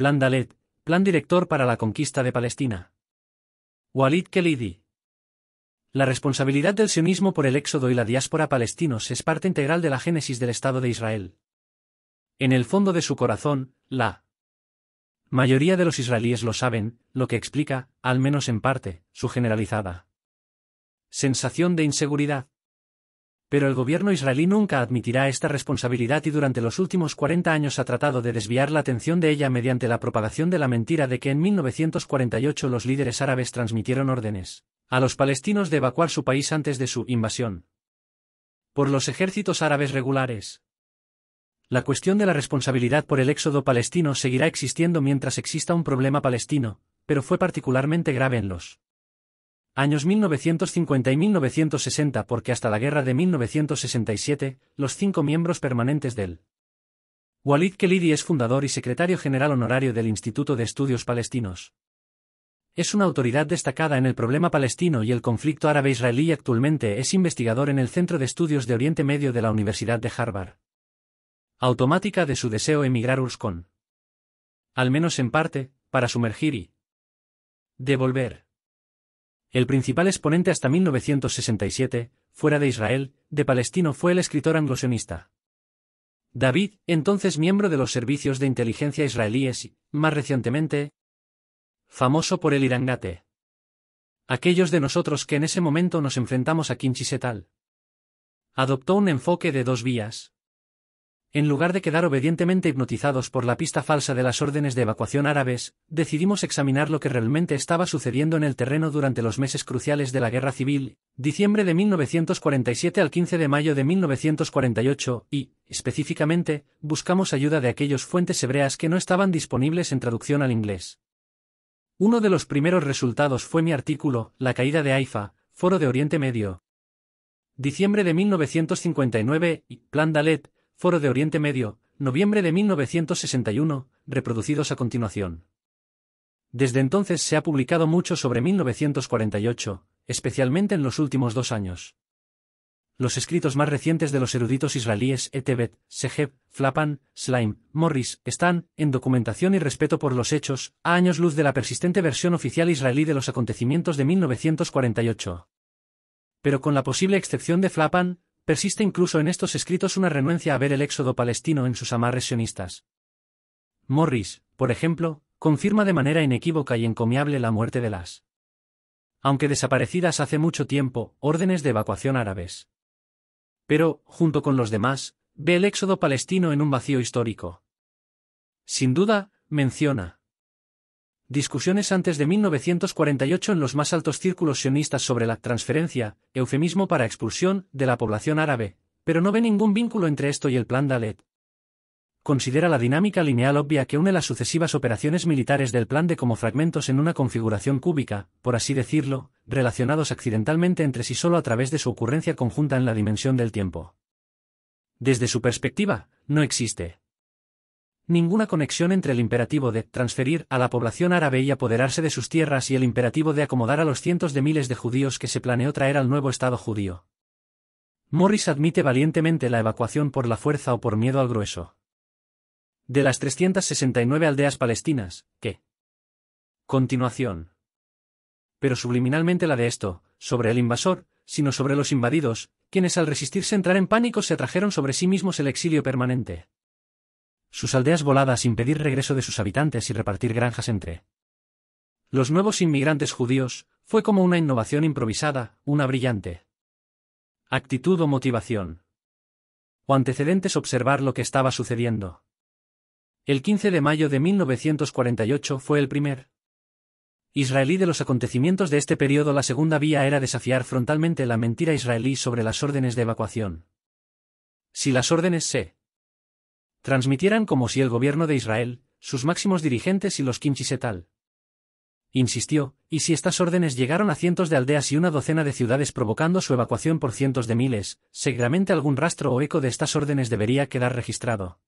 Plan Dalet, Plan Director para la Conquista de Palestina. Walid Kelidi. La responsabilidad del sionismo por el éxodo y la diáspora palestinos es parte integral de la génesis del Estado de Israel. En el fondo de su corazón, la mayoría de los israelíes lo saben, lo que explica, al menos en parte, su generalizada sensación de inseguridad. Pero el gobierno israelí nunca admitirá esta responsabilidad y durante los últimos 40 años ha tratado de desviar la atención de ella mediante la propagación de la mentira de que en 1948 los líderes árabes transmitieron órdenes a los palestinos de evacuar su país antes de su invasión por los ejércitos árabes regulares. La cuestión de la responsabilidad por el éxodo palestino seguirá existiendo mientras exista un problema palestino, pero fue particularmente grave en los Años 1950 y 1960 porque hasta la guerra de 1967, los cinco miembros permanentes del Walid Kelidi es fundador y secretario general honorario del Instituto de Estudios Palestinos. Es una autoridad destacada en el problema palestino y el conflicto árabe-israelí y actualmente es investigador en el Centro de Estudios de Oriente Medio de la Universidad de Harvard. Automática de su deseo emigrar Urskon. Al menos en parte, para sumergir y devolver el principal exponente hasta 1967, fuera de Israel, de palestino fue el escritor anglosionista. David, entonces miembro de los servicios de inteligencia israelíes y, más recientemente, famoso por el Irangate. Aquellos de nosotros que en ese momento nos enfrentamos a Kinchis et Adoptó un enfoque de dos vías. En lugar de quedar obedientemente hipnotizados por la pista falsa de las órdenes de evacuación árabes, decidimos examinar lo que realmente estaba sucediendo en el terreno durante los meses cruciales de la Guerra Civil, diciembre de 1947 al 15 de mayo de 1948, y, específicamente, buscamos ayuda de aquellos fuentes hebreas que no estaban disponibles en traducción al inglés. Uno de los primeros resultados fue mi artículo, La caída de Haifa, Foro de Oriente Medio. Diciembre de 1959, y Plan Dalet, Foro de Oriente Medio, noviembre de 1961, reproducidos a continuación. Desde entonces se ha publicado mucho sobre 1948, especialmente en los últimos dos años. Los escritos más recientes de los eruditos israelíes Etebet, Seheb, Flapan, Slime, Morris, están, en documentación y respeto por los hechos, a años luz de la persistente versión oficial israelí de los acontecimientos de 1948. Pero con la posible excepción de Flapan, Persiste incluso en estos escritos una renuencia a ver el éxodo palestino en sus amarres sionistas. Morris, por ejemplo, confirma de manera inequívoca y encomiable la muerte de las, aunque desaparecidas hace mucho tiempo, órdenes de evacuación árabes. Pero, junto con los demás, ve el éxodo palestino en un vacío histórico. Sin duda, menciona, Discusiones antes de 1948 en los más altos círculos sionistas sobre la transferencia, eufemismo para expulsión, de la población árabe, pero no ve ningún vínculo entre esto y el plan Dalet. Considera la dinámica lineal obvia que une las sucesivas operaciones militares del plan de como fragmentos en una configuración cúbica, por así decirlo, relacionados accidentalmente entre sí solo a través de su ocurrencia conjunta en la dimensión del tiempo. Desde su perspectiva, no existe ninguna conexión entre el imperativo de transferir a la población árabe y apoderarse de sus tierras y el imperativo de acomodar a los cientos de miles de judíos que se planeó traer al nuevo Estado judío. Morris admite valientemente la evacuación por la fuerza o por miedo al grueso. De las 369 aldeas palestinas, ¿qué? Continuación. Pero subliminalmente la de esto, sobre el invasor, sino sobre los invadidos, quienes al resistirse entrar en pánico se atrajeron sobre sí mismos el exilio permanente sus aldeas voladas impedir regreso de sus habitantes y repartir granjas entre los nuevos inmigrantes judíos, fue como una innovación improvisada, una brillante actitud o motivación. O antecedentes observar lo que estaba sucediendo. El 15 de mayo de 1948 fue el primer israelí de los acontecimientos de este periodo. La segunda vía era desafiar frontalmente la mentira israelí sobre las órdenes de evacuación. Si las órdenes se transmitieran como si el gobierno de Israel, sus máximos dirigentes y los kimchis et al. Insistió, y si estas órdenes llegaron a cientos de aldeas y una docena de ciudades provocando su evacuación por cientos de miles, seguramente algún rastro o eco de estas órdenes debería quedar registrado.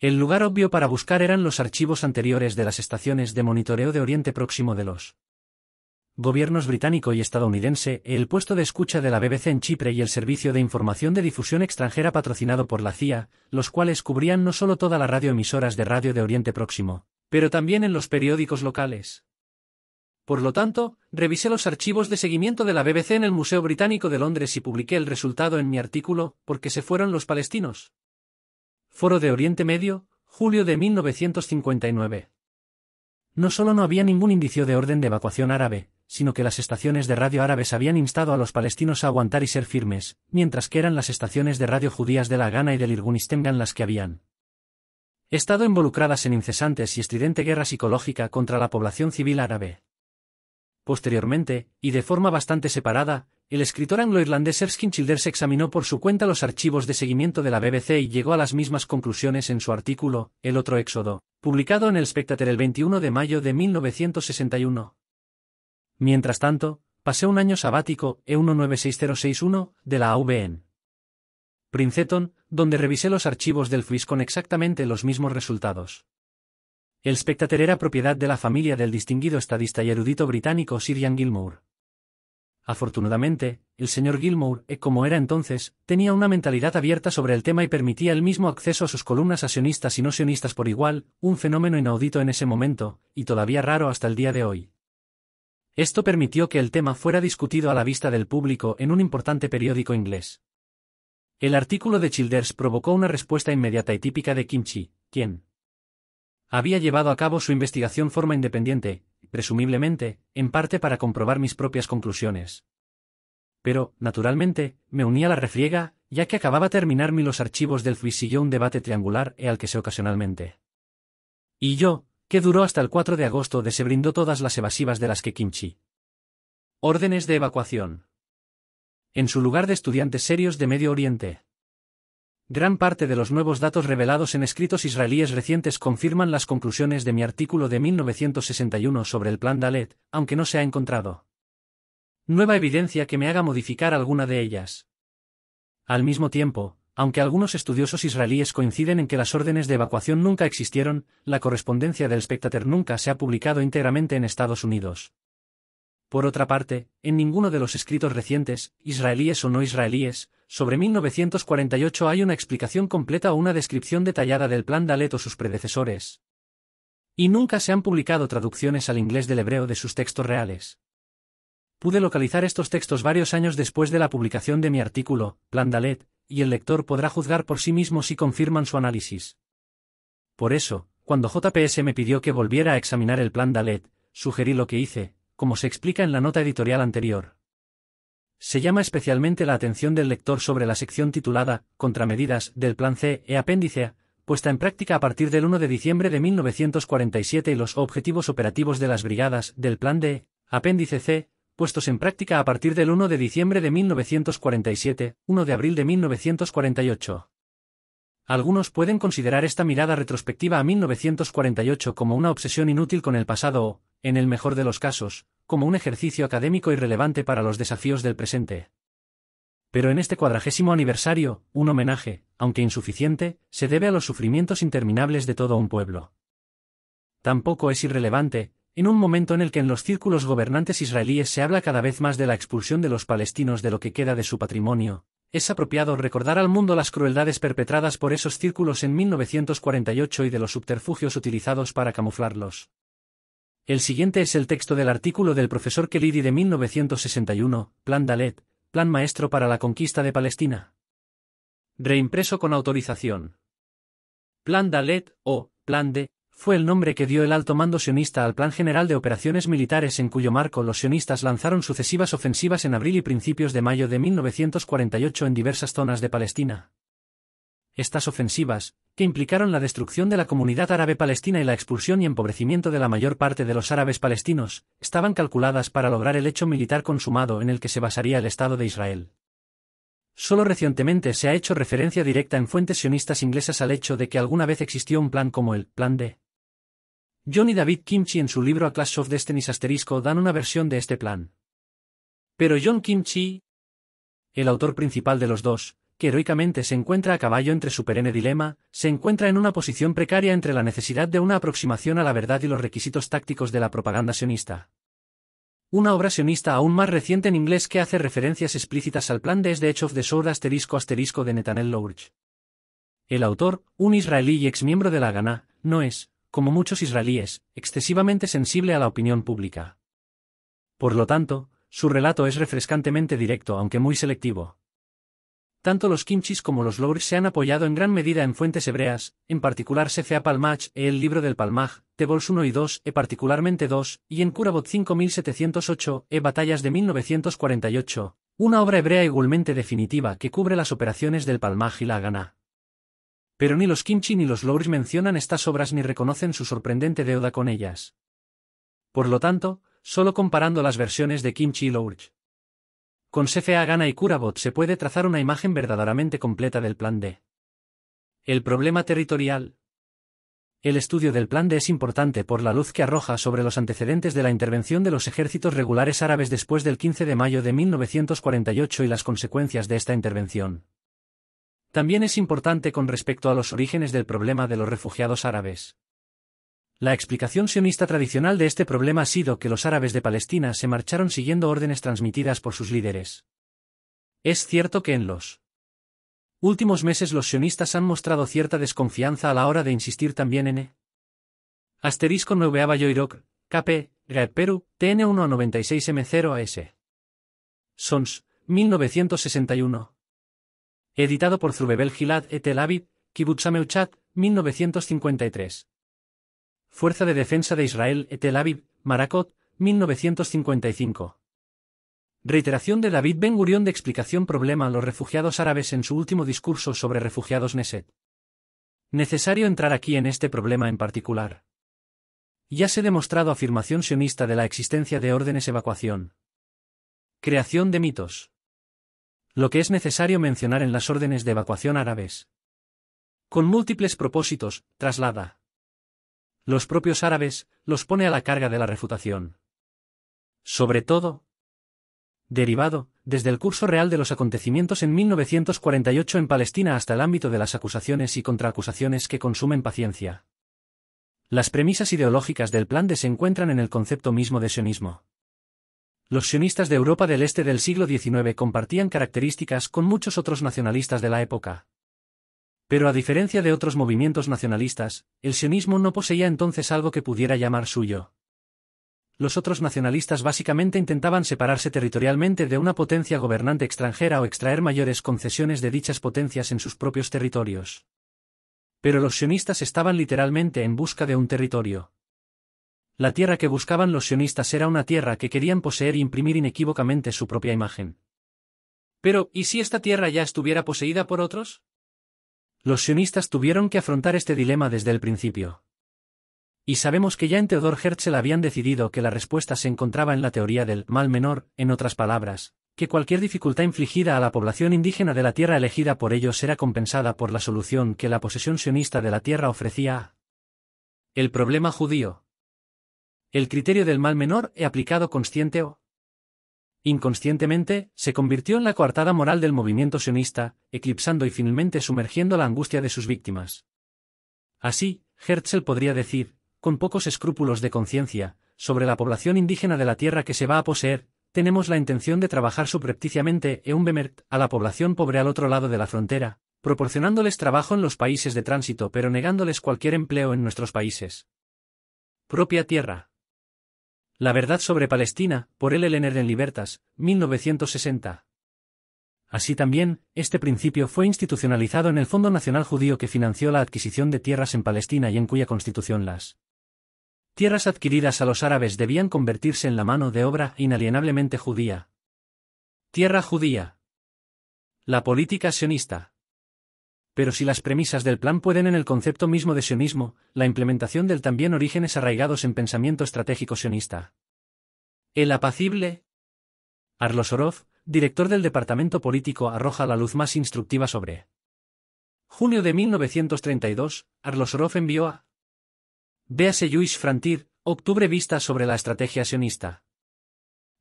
El lugar obvio para buscar eran los archivos anteriores de las estaciones de monitoreo de Oriente Próximo de los gobiernos británico y estadounidense, el puesto de escucha de la BBC en Chipre y el servicio de información de difusión extranjera patrocinado por la CIA, los cuales cubrían no solo todas las radioemisoras de radio de Oriente Próximo, pero también en los periódicos locales. Por lo tanto, revisé los archivos de seguimiento de la BBC en el Museo Británico de Londres y publiqué el resultado en mi artículo, porque se fueron los palestinos. Foro de Oriente Medio, julio de 1959. No solo no había ningún indicio de orden de evacuación árabe, sino que las estaciones de radio árabes habían instado a los palestinos a aguantar y ser firmes, mientras que eran las estaciones de radio judías de la Ghana y del Irgunistemgan las que habían estado involucradas en incesantes y estridente guerra psicológica contra la población civil árabe. Posteriormente, y de forma bastante separada, el escritor angloirlandés Erskine Childers examinó por su cuenta los archivos de seguimiento de la BBC y llegó a las mismas conclusiones en su artículo, El otro éxodo, publicado en el Spectator el 21 de mayo de 1961. Mientras tanto, pasé un año sabático E196061 de la AVN. Princeton, donde revisé los archivos del FUIS con exactamente los mismos resultados. El Spectator era propiedad de la familia del distinguido estadista y erudito británico Sir Ian Gilmour. Afortunadamente, el señor Gilmour, eh, como era entonces, tenía una mentalidad abierta sobre el tema y permitía el mismo acceso a sus columnas a sionistas y no sionistas por igual, un fenómeno inaudito en ese momento, y todavía raro hasta el día de hoy. Esto permitió que el tema fuera discutido a la vista del público en un importante periódico inglés. El artículo de Childers provocó una respuesta inmediata y típica de Kimchi, quien había llevado a cabo su investigación forma independiente, presumiblemente, en parte para comprobar mis propias conclusiones. Pero, naturalmente, me unía a la refriega, ya que acababa terminar mi los archivos del FUI siguió un debate triangular e al que se ocasionalmente. Y yo, que duró hasta el 4 de agosto de se brindó todas las evasivas de las que Kimchi. Órdenes de evacuación. En su lugar de estudiantes serios de Medio Oriente. Gran parte de los nuevos datos revelados en escritos israelíes recientes confirman las conclusiones de mi artículo de 1961 sobre el plan Dalet, aunque no se ha encontrado nueva evidencia que me haga modificar alguna de ellas. Al mismo tiempo, aunque algunos estudiosos israelíes coinciden en que las órdenes de evacuación nunca existieron, la correspondencia del Spectator nunca se ha publicado íntegramente en Estados Unidos. Por otra parte, en ninguno de los escritos recientes, israelíes o no israelíes, sobre 1948 hay una explicación completa o una descripción detallada del plan Dalet o sus predecesores. Y nunca se han publicado traducciones al inglés del hebreo de sus textos reales. Pude localizar estos textos varios años después de la publicación de mi artículo, Plan Dalet, y el lector podrá juzgar por sí mismo si confirman su análisis. Por eso, cuando JPS me pidió que volviera a examinar el plan Dalet, sugerí lo que hice, como se explica en la nota editorial anterior. Se llama especialmente la atención del lector sobre la sección titulada Contramedidas del Plan C e Apéndice A, puesta en práctica a partir del 1 de diciembre de 1947 y los objetivos operativos de las brigadas del Plan D, Apéndice C, puestos en práctica a partir del 1 de diciembre de 1947, 1 de abril de 1948. Algunos pueden considerar esta mirada retrospectiva a 1948 como una obsesión inútil con el pasado o, en el mejor de los casos, como un ejercicio académico irrelevante para los desafíos del presente. Pero en este cuadragésimo aniversario, un homenaje, aunque insuficiente, se debe a los sufrimientos interminables de todo un pueblo. Tampoco es irrelevante, en un momento en el que en los círculos gobernantes israelíes se habla cada vez más de la expulsión de los palestinos de lo que queda de su patrimonio, es apropiado recordar al mundo las crueldades perpetradas por esos círculos en 1948 y de los subterfugios utilizados para camuflarlos. El siguiente es el texto del artículo del profesor Kelidi de 1961, Plan Dalet, Plan Maestro para la Conquista de Palestina. Reimpreso con autorización. Plan Dalet, o Plan de fue el nombre que dio el alto mando sionista al Plan General de Operaciones Militares en cuyo marco los sionistas lanzaron sucesivas ofensivas en abril y principios de mayo de 1948 en diversas zonas de Palestina. Estas ofensivas, que implicaron la destrucción de la comunidad árabe palestina y la expulsión y empobrecimiento de la mayor parte de los árabes palestinos, estaban calculadas para lograr el hecho militar consumado en el que se basaría el Estado de Israel. Solo recientemente se ha hecho referencia directa en fuentes sionistas inglesas al hecho de que alguna vez existió un plan como el Plan D. John y David Kimchi en su libro A Clash of Destinies asterisco dan una versión de este plan. Pero John Kimchi, el autor principal de los dos, que heroicamente se encuentra a caballo entre su perenne dilema, se encuentra en una posición precaria entre la necesidad de una aproximación a la verdad y los requisitos tácticos de la propaganda sionista. Una obra sionista aún más reciente en inglés que hace referencias explícitas al plan de Es de Edge of the asterisco asterisco de Netanel Lourge. El autor, un israelí y ex miembro de la Gana, no es, como muchos israelíes, excesivamente sensible a la opinión pública. Por lo tanto, su relato es refrescantemente directo aunque muy selectivo. Tanto los kimchis como los Lourdes se han apoyado en gran medida en fuentes hebreas, en particular C.C.A. Palmach e el libro del Palmach, Tebols 1 y 2 e particularmente 2, y en Kurabot 5708 e Batallas de 1948, una obra hebrea igualmente definitiva que cubre las operaciones del Palmach y la Haganah. Pero ni los Kimchi ni los Lourdes mencionan estas obras ni reconocen su sorprendente deuda con ellas. Por lo tanto, solo comparando las versiones de Kimchi y Lourdes, Con CFA Gana y Kurabot se puede trazar una imagen verdaderamente completa del plan D. El problema territorial. El estudio del plan D es importante por la luz que arroja sobre los antecedentes de la intervención de los ejércitos regulares árabes después del 15 de mayo de 1948 y las consecuencias de esta intervención. También es importante con respecto a los orígenes del problema de los refugiados árabes. La explicación sionista tradicional de este problema ha sido que los árabes de Palestina se marcharon siguiendo órdenes transmitidas por sus líderes. Es cierto que en los últimos meses los sionistas han mostrado cierta desconfianza a la hora de insistir también en e. Asterisco 9 KP, Gaet Perú, TN1 96M0AS. Sons, 1961. Editado por Zubebel Gilad et el Aviv, Kibbutz 1953. Fuerza de Defensa de Israel et el Aviv, Maracot, 1955. Reiteración de David Ben Gurión de explicación problema a los refugiados árabes en su último discurso sobre refugiados Neset. Necesario entrar aquí en este problema en particular. Ya se ha demostrado afirmación sionista de la existencia de órdenes evacuación. Creación de mitos. Lo que es necesario mencionar en las órdenes de evacuación árabes. Con múltiples propósitos, traslada. Los propios árabes los pone a la carga de la refutación. Sobre todo, derivado, desde el curso real de los acontecimientos en 1948 en Palestina hasta el ámbito de las acusaciones y contraacusaciones que consumen paciencia. Las premisas ideológicas del plan de se encuentran en el concepto mismo de sionismo los sionistas de Europa del Este del siglo XIX compartían características con muchos otros nacionalistas de la época. Pero a diferencia de otros movimientos nacionalistas, el sionismo no poseía entonces algo que pudiera llamar suyo. Los otros nacionalistas básicamente intentaban separarse territorialmente de una potencia gobernante extranjera o extraer mayores concesiones de dichas potencias en sus propios territorios. Pero los sionistas estaban literalmente en busca de un territorio. La tierra que buscaban los sionistas era una tierra que querían poseer e imprimir inequívocamente su propia imagen. Pero, ¿y si esta tierra ya estuviera poseída por otros? Los sionistas tuvieron que afrontar este dilema desde el principio. Y sabemos que ya en Theodor Herzl habían decidido que la respuesta se encontraba en la teoría del mal menor, en otras palabras, que cualquier dificultad infligida a la población indígena de la tierra elegida por ellos era compensada por la solución que la posesión sionista de la tierra ofrecía. El problema judío el criterio del mal menor he aplicado consciente o inconscientemente, se convirtió en la coartada moral del movimiento sionista, eclipsando y finalmente sumergiendo la angustia de sus víctimas. Así, Herzl podría decir, con pocos escrúpulos de conciencia, sobre la población indígena de la tierra que se va a poseer, tenemos la intención de trabajar suprepticiamente e un bemert a la población pobre al otro lado de la frontera, proporcionándoles trabajo en los países de tránsito pero negándoles cualquier empleo en nuestros países. Propia tierra. La verdad sobre Palestina, por L. N. en Libertas, 1960. Así también, este principio fue institucionalizado en el Fondo Nacional Judío que financió la adquisición de tierras en Palestina y en cuya constitución las tierras adquiridas a los árabes debían convertirse en la mano de obra inalienablemente judía. Tierra judía. La política sionista. Pero si las premisas del plan pueden en el concepto mismo de sionismo, la implementación del también orígenes arraigados en pensamiento estratégico sionista. El apacible. Arlos Orov, director del Departamento Político, arroja la luz más instructiva sobre. Junio de 1932, Orov envió a. Véase Luis Frantir, octubre vista sobre la estrategia sionista.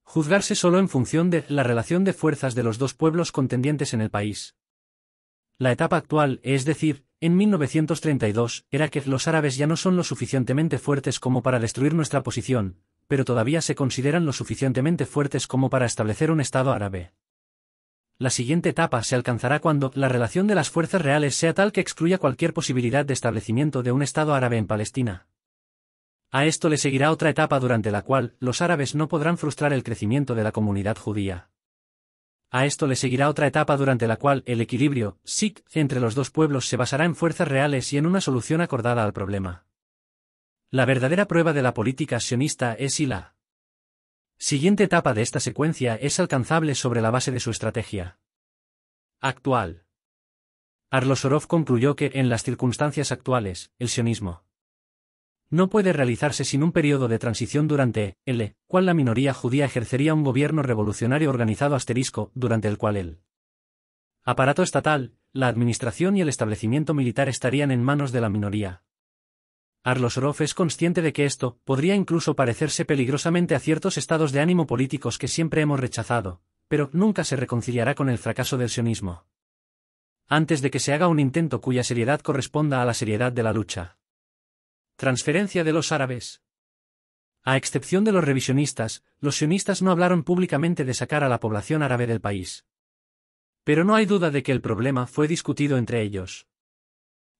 Juzgarse solo en función de la relación de fuerzas de los dos pueblos contendientes en el país. La etapa actual, es decir, en 1932, era que los árabes ya no son lo suficientemente fuertes como para destruir nuestra posición, pero todavía se consideran lo suficientemente fuertes como para establecer un Estado árabe. La siguiente etapa se alcanzará cuando la relación de las fuerzas reales sea tal que excluya cualquier posibilidad de establecimiento de un Estado árabe en Palestina. A esto le seguirá otra etapa durante la cual los árabes no podrán frustrar el crecimiento de la comunidad judía. A esto le seguirá otra etapa durante la cual el equilibrio, SIC, entre los dos pueblos se basará en fuerzas reales y en una solución acordada al problema. La verdadera prueba de la política sionista es si la siguiente etapa de esta secuencia es alcanzable sobre la base de su estrategia actual. Arlosorov concluyó que, en las circunstancias actuales, el sionismo no puede realizarse sin un periodo de transición durante el cual la minoría judía ejercería un gobierno revolucionario organizado asterisco, durante el cual el aparato estatal, la administración y el establecimiento militar estarían en manos de la minoría. arlos roff es consciente de que esto podría incluso parecerse peligrosamente a ciertos estados de ánimo políticos que siempre hemos rechazado, pero nunca se reconciliará con el fracaso del sionismo. Antes de que se haga un intento cuya seriedad corresponda a la seriedad de la lucha Transferencia de los árabes. A excepción de los revisionistas, los sionistas no hablaron públicamente de sacar a la población árabe del país. Pero no hay duda de que el problema fue discutido entre ellos.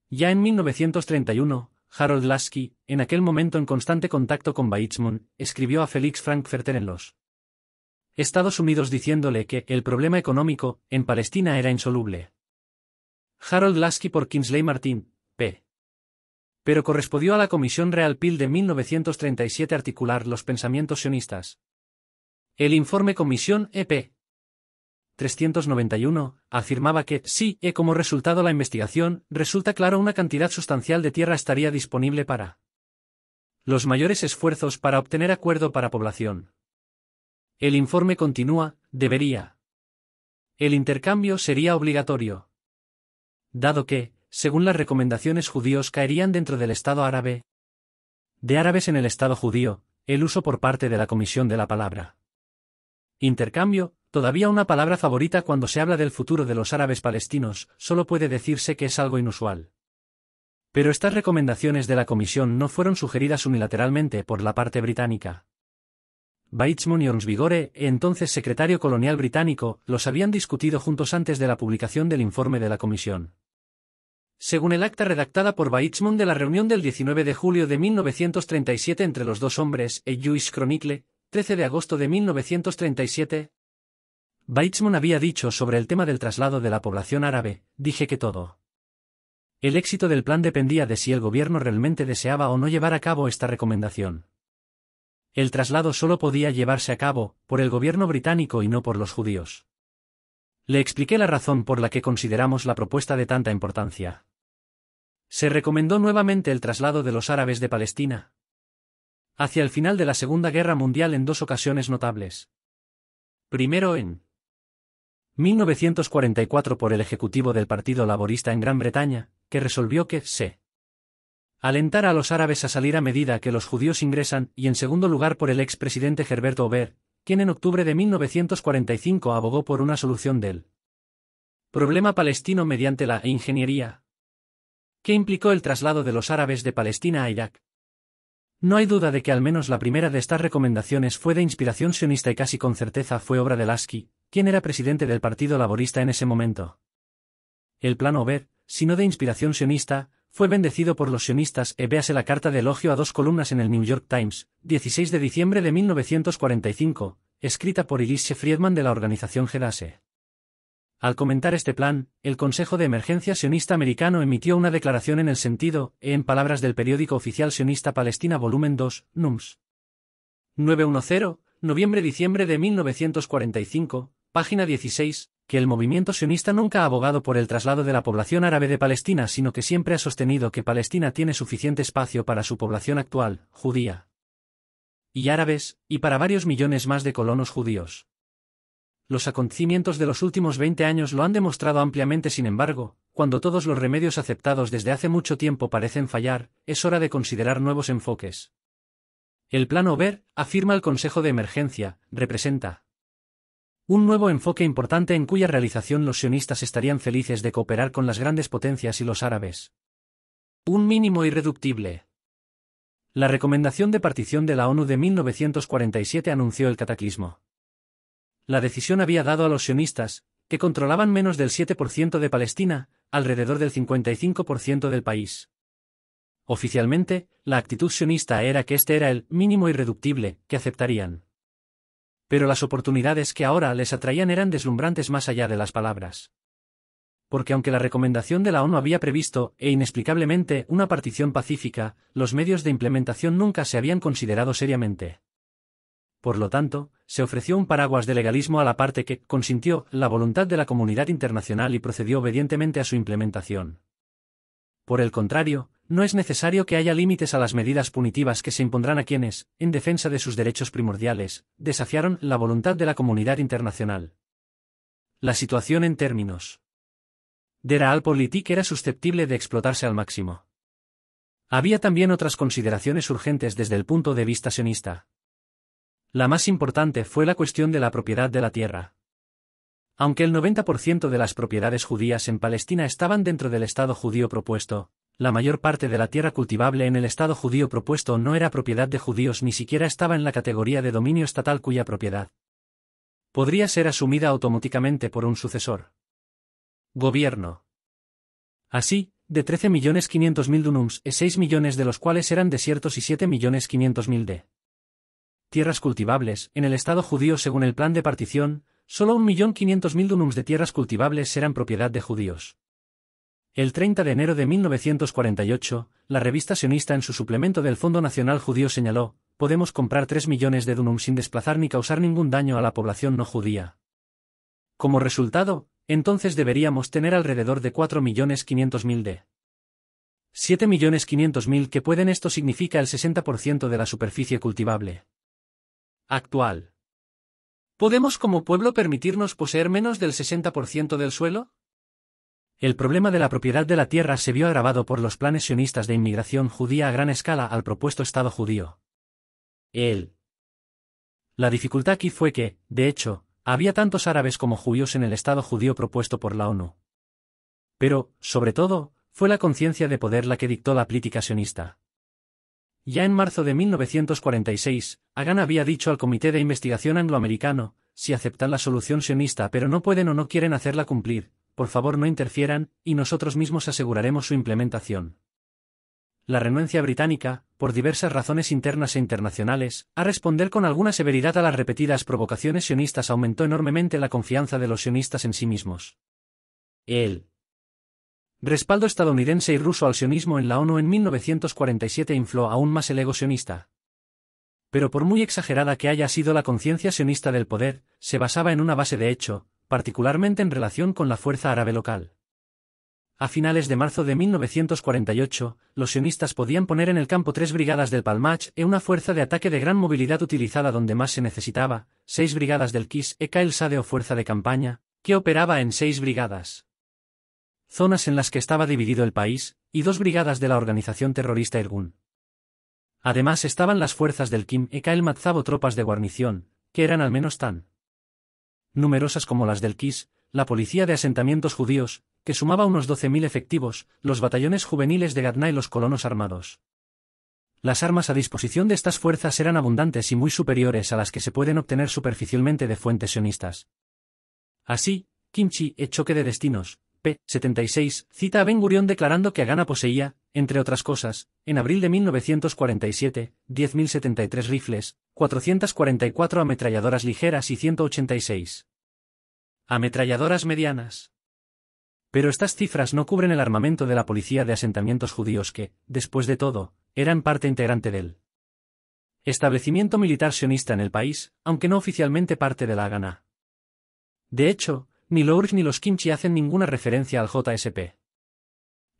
Ya en 1931, Harold Lasky, en aquel momento en constante contacto con Weizmann, escribió a Felix Frankfurter en los Estados Unidos diciéndole que el problema económico en Palestina era insoluble. Harold Lasky por Kingsley Martin, p pero correspondió a la Comisión Real PIL de 1937 articular los pensamientos sionistas. El informe Comisión EP 391, afirmaba que, sí, e como resultado la investigación, resulta claro una cantidad sustancial de tierra estaría disponible para los mayores esfuerzos para obtener acuerdo para población. El informe continúa, debería. El intercambio sería obligatorio. Dado que, según las recomendaciones judíos, caerían dentro del Estado árabe. De árabes en el Estado judío, el uso por parte de la Comisión de la Palabra. Intercambio, todavía una palabra favorita cuando se habla del futuro de los árabes palestinos, solo puede decirse que es algo inusual. Pero estas recomendaciones de la Comisión no fueron sugeridas unilateralmente por la parte británica. Weizmann y vigore entonces secretario colonial británico, los habían discutido juntos antes de la publicación del informe de la Comisión. Según el acta redactada por Weizmann de la reunión del 19 de julio de 1937 entre los dos hombres, e Jewish Chronicle, 13 de agosto de 1937, Weizmann había dicho sobre el tema del traslado de la población árabe, dije que todo. El éxito del plan dependía de si el gobierno realmente deseaba o no llevar a cabo esta recomendación. El traslado solo podía llevarse a cabo por el gobierno británico y no por los judíos. Le expliqué la razón por la que consideramos la propuesta de tanta importancia. Se recomendó nuevamente el traslado de los árabes de Palestina. Hacia el final de la Segunda Guerra Mundial en dos ocasiones notables. Primero en 1944 por el Ejecutivo del Partido Laborista en Gran Bretaña, que resolvió que se alentara a los árabes a salir a medida que los judíos ingresan, y en segundo lugar por el expresidente Gerberto Ober, quien en octubre de 1945 abogó por una solución del problema palestino mediante la ingeniería ¿Qué implicó el traslado de los árabes de Palestina a Irak? No hay duda de que al menos la primera de estas recomendaciones fue de inspiración sionista y casi con certeza fue obra de Lasky, quien era presidente del Partido Laborista en ese momento. El plan si no de inspiración sionista, fue bendecido por los sionistas e véase la carta de elogio a dos columnas en el New York Times, 16 de diciembre de 1945, escrita por Elise Friedman de la organización Gedase. Al comentar este plan, el Consejo de Emergencia Sionista Americano emitió una declaración en el sentido, e en palabras del periódico oficial Sionista Palestina Volumen 2, NUMS. 910, noviembre-diciembre de 1945, página 16, que el movimiento sionista nunca ha abogado por el traslado de la población árabe de Palestina, sino que siempre ha sostenido que Palestina tiene suficiente espacio para su población actual, judía y árabes, y para varios millones más de colonos judíos. Los acontecimientos de los últimos 20 años lo han demostrado ampliamente, sin embargo, cuando todos los remedios aceptados desde hace mucho tiempo parecen fallar, es hora de considerar nuevos enfoques. El plano ver, afirma el Consejo de Emergencia, representa un nuevo enfoque importante en cuya realización los sionistas estarían felices de cooperar con las grandes potencias y los árabes. Un mínimo irreductible. La recomendación de partición de la ONU de 1947 anunció el cataclismo. La decisión había dado a los sionistas, que controlaban menos del 7% de Palestina, alrededor del 55% del país. Oficialmente, la actitud sionista era que este era el mínimo irreductible que aceptarían. Pero las oportunidades que ahora les atraían eran deslumbrantes más allá de las palabras. Porque aunque la recomendación de la ONU había previsto, e inexplicablemente, una partición pacífica, los medios de implementación nunca se habían considerado seriamente. Por lo tanto, se ofreció un paraguas de legalismo a la parte que consintió la voluntad de la comunidad internacional y procedió obedientemente a su implementación. Por el contrario, no es necesario que haya límites a las medidas punitivas que se impondrán a quienes, en defensa de sus derechos primordiales, desafiaron la voluntad de la comunidad internacional. La situación en términos de Realpolitik era susceptible de explotarse al máximo. Había también otras consideraciones urgentes desde el punto de vista sionista, la más importante fue la cuestión de la propiedad de la tierra. Aunque el 90% de las propiedades judías en Palestina estaban dentro del Estado judío propuesto, la mayor parte de la tierra cultivable en el Estado judío propuesto no era propiedad de judíos ni siquiera estaba en la categoría de dominio estatal cuya propiedad podría ser asumida automáticamente por un sucesor. Gobierno. Así, de 13.500.000 dunums, 6 millones de los cuales eran desiertos y 7.500.000 de tierras cultivables, en el Estado judío según el plan de partición, solo 1.500.000 dunums de tierras cultivables serán propiedad de judíos. El 30 de enero de 1948, la revista sionista en su suplemento del Fondo Nacional Judío señaló, podemos comprar 3 millones de dunums sin desplazar ni causar ningún daño a la población no judía. Como resultado, entonces deberíamos tener alrededor de 4.500.000 de 7.500.000 que pueden esto significa el 60% de la superficie cultivable. Actual. ¿Podemos como pueblo permitirnos poseer menos del 60% del suelo? El problema de la propiedad de la tierra se vio agravado por los planes sionistas de inmigración judía a gran escala al propuesto Estado judío. El. La dificultad aquí fue que, de hecho, había tantos árabes como judíos en el Estado judío propuesto por la ONU. Pero, sobre todo, fue la conciencia de poder la que dictó la política sionista. Ya en marzo de 1946, Hagan había dicho al Comité de Investigación Angloamericano, si aceptan la solución sionista pero no pueden o no quieren hacerla cumplir, por favor no interfieran, y nosotros mismos aseguraremos su implementación. La renuencia británica, por diversas razones internas e internacionales, a responder con alguna severidad a las repetidas provocaciones sionistas aumentó enormemente la confianza de los sionistas en sí mismos. Él. Respaldo estadounidense y ruso al sionismo en la ONU en 1947 infló aún más el ego sionista. Pero por muy exagerada que haya sido la conciencia sionista del poder, se basaba en una base de hecho, particularmente en relación con la fuerza árabe local. A finales de marzo de 1948, los sionistas podían poner en el campo tres brigadas del Palmach e una fuerza de ataque de gran movilidad utilizada donde más se necesitaba, seis brigadas del KIS e Sade o fuerza de campaña, que operaba en seis brigadas zonas en las que estaba dividido el país, y dos brigadas de la organización terrorista Irgun. Además estaban las fuerzas del Kim e Kael Matzabo tropas de guarnición, que eran al menos tan numerosas como las del KIS, la policía de asentamientos judíos, que sumaba unos 12.000 efectivos, los batallones juveniles de Gadna y los colonos armados. Las armas a disposición de estas fuerzas eran abundantes y muy superiores a las que se pueden obtener superficialmente de fuentes sionistas. Así, Kimchi e choque de destinos, p. 76, cita a Ben Gurión declarando que Agana poseía, entre otras cosas, en abril de 1947, 10.073 rifles, 444 ametralladoras ligeras y 186 ametralladoras medianas. Pero estas cifras no cubren el armamento de la policía de asentamientos judíos que, después de todo, eran parte integrante del establecimiento militar sionista en el país, aunque no oficialmente parte de la Haganah. De hecho, ni Lourdes ni los Kimchi hacen ninguna referencia al JSP.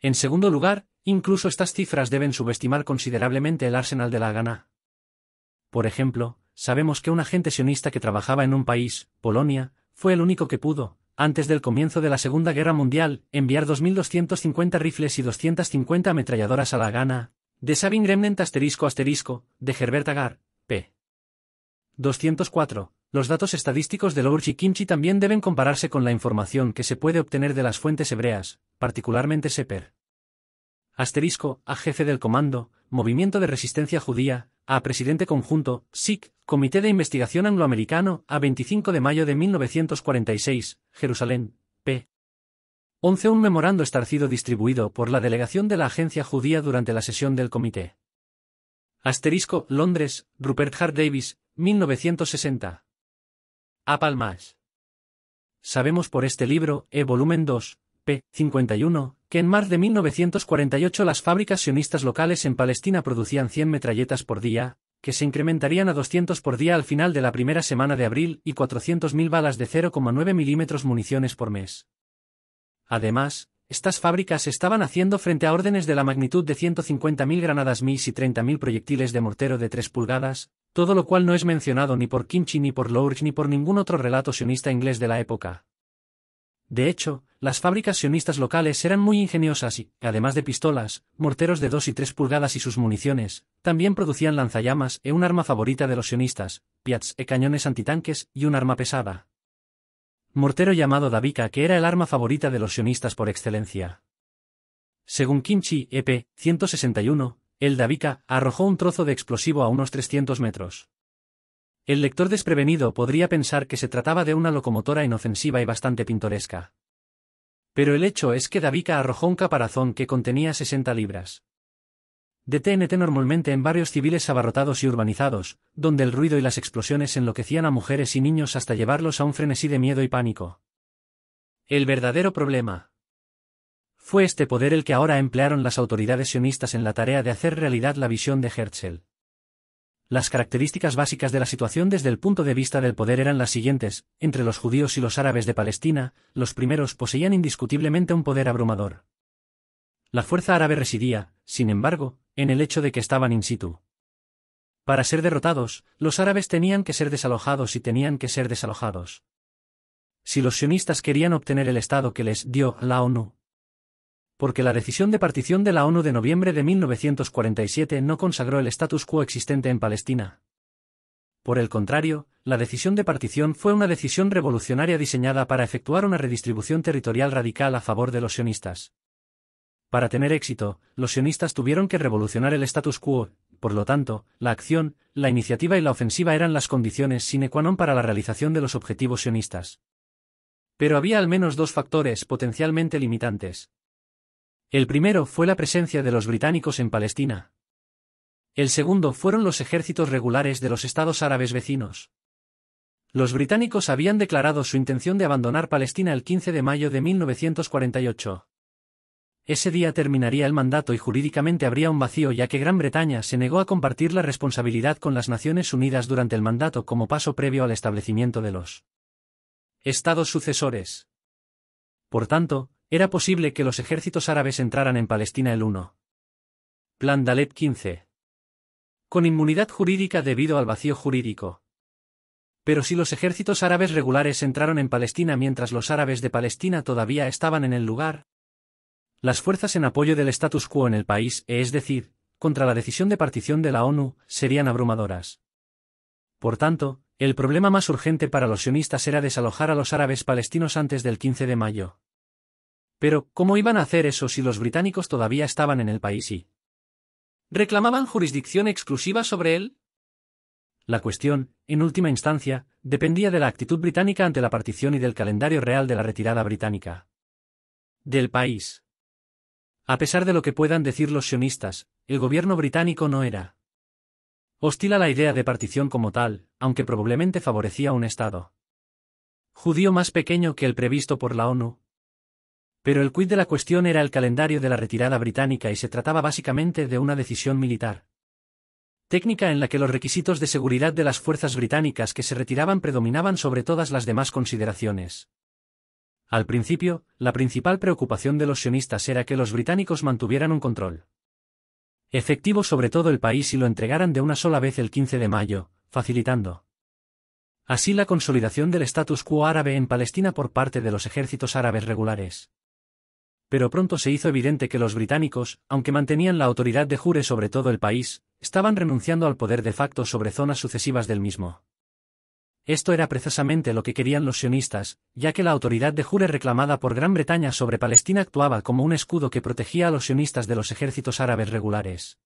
En segundo lugar, incluso estas cifras deben subestimar considerablemente el arsenal de la Ghana. Por ejemplo, sabemos que un agente sionista que trabajaba en un país, Polonia, fue el único que pudo, antes del comienzo de la Segunda Guerra Mundial, enviar 2.250 rifles y 250 ametralladoras a la Ghana, de Sabin Remnant asterisco asterisco, de Herbert Agar, p. 204, los datos estadísticos de Lourdes y Kimchi también deben compararse con la información que se puede obtener de las fuentes hebreas, particularmente Seper. Asterisco, a jefe del comando, Movimiento de Resistencia Judía, a presidente conjunto, SIC, Comité de Investigación Angloamericano, a 25 de mayo de 1946, Jerusalén, p. 11. Un memorando estarcido distribuido por la delegación de la agencia judía durante la sesión del comité. Asterisco, Londres, Rupert Hart Davis, 1960. A Palmas. Sabemos por este libro, E volumen 2, p. 51, que en marzo de 1948 las fábricas sionistas locales en Palestina producían 100 metralletas por día, que se incrementarían a 200 por día al final de la primera semana de abril y 400.000 balas de 0,9 milímetros municiones por mes. Además, estas fábricas estaban haciendo frente a órdenes de la magnitud de 150.000 granadas MIS y 30.000 proyectiles de mortero de 3 pulgadas, todo lo cual no es mencionado ni por Kimchi ni por Lourdes ni por ningún otro relato sionista inglés de la época. De hecho, las fábricas sionistas locales eran muy ingeniosas y, además de pistolas, morteros de 2 y 3 pulgadas y sus municiones, también producían lanzallamas e un arma favorita de los sionistas, piats e cañones antitanques y un arma pesada mortero llamado Davika que era el arma favorita de los sionistas por excelencia. Según Kimchi, EP. 161, el Davika arrojó un trozo de explosivo a unos 300 metros. El lector desprevenido podría pensar que se trataba de una locomotora inofensiva y bastante pintoresca. Pero el hecho es que Davica arrojó un caparazón que contenía 60 libras de TNT normalmente en barrios civiles abarrotados y urbanizados, donde el ruido y las explosiones enloquecían a mujeres y niños hasta llevarlos a un frenesí de miedo y pánico. El verdadero problema. Fue este poder el que ahora emplearon las autoridades sionistas en la tarea de hacer realidad la visión de Herzl. Las características básicas de la situación desde el punto de vista del poder eran las siguientes, entre los judíos y los árabes de Palestina, los primeros poseían indiscutiblemente un poder abrumador. La fuerza árabe residía, sin embargo, en el hecho de que estaban in situ. Para ser derrotados, los árabes tenían que ser desalojados y tenían que ser desalojados. Si los sionistas querían obtener el Estado que les dio la ONU. Porque la decisión de partición de la ONU de noviembre de 1947 no consagró el status quo existente en Palestina. Por el contrario, la decisión de partición fue una decisión revolucionaria diseñada para efectuar una redistribución territorial radical a favor de los sionistas. Para tener éxito, los sionistas tuvieron que revolucionar el status quo, por lo tanto, la acción, la iniciativa y la ofensiva eran las condiciones sine qua non para la realización de los objetivos sionistas. Pero había al menos dos factores potencialmente limitantes. El primero fue la presencia de los británicos en Palestina. El segundo fueron los ejércitos regulares de los estados árabes vecinos. Los británicos habían declarado su intención de abandonar Palestina el 15 de mayo de 1948. Ese día terminaría el mandato y jurídicamente habría un vacío ya que Gran Bretaña se negó a compartir la responsabilidad con las Naciones Unidas durante el mandato como paso previo al establecimiento de los estados sucesores. Por tanto, era posible que los ejércitos árabes entraran en Palestina el 1. Plan Dalet 15. Con inmunidad jurídica debido al vacío jurídico. Pero si los ejércitos árabes regulares entraron en Palestina mientras los árabes de Palestina todavía estaban en el lugar, las fuerzas en apoyo del status quo en el país, es decir, contra la decisión de partición de la ONU, serían abrumadoras. Por tanto, el problema más urgente para los sionistas era desalojar a los árabes palestinos antes del 15 de mayo. Pero, ¿cómo iban a hacer eso si los británicos todavía estaban en el país y reclamaban jurisdicción exclusiva sobre él? La cuestión, en última instancia, dependía de la actitud británica ante la partición y del calendario real de la retirada británica del país. A pesar de lo que puedan decir los sionistas, el gobierno británico no era hostil a la idea de partición como tal, aunque probablemente favorecía un Estado judío más pequeño que el previsto por la ONU. Pero el quid de la cuestión era el calendario de la retirada británica y se trataba básicamente de una decisión militar. Técnica en la que los requisitos de seguridad de las fuerzas británicas que se retiraban predominaban sobre todas las demás consideraciones. Al principio, la principal preocupación de los sionistas era que los británicos mantuvieran un control efectivo sobre todo el país y lo entregaran de una sola vez el 15 de mayo, facilitando así la consolidación del status quo árabe en Palestina por parte de los ejércitos árabes regulares. Pero pronto se hizo evidente que los británicos, aunque mantenían la autoridad de jure sobre todo el país, estaban renunciando al poder de facto sobre zonas sucesivas del mismo. Esto era precisamente lo que querían los sionistas, ya que la autoridad de Jure reclamada por Gran Bretaña sobre Palestina actuaba como un escudo que protegía a los sionistas de los ejércitos árabes regulares.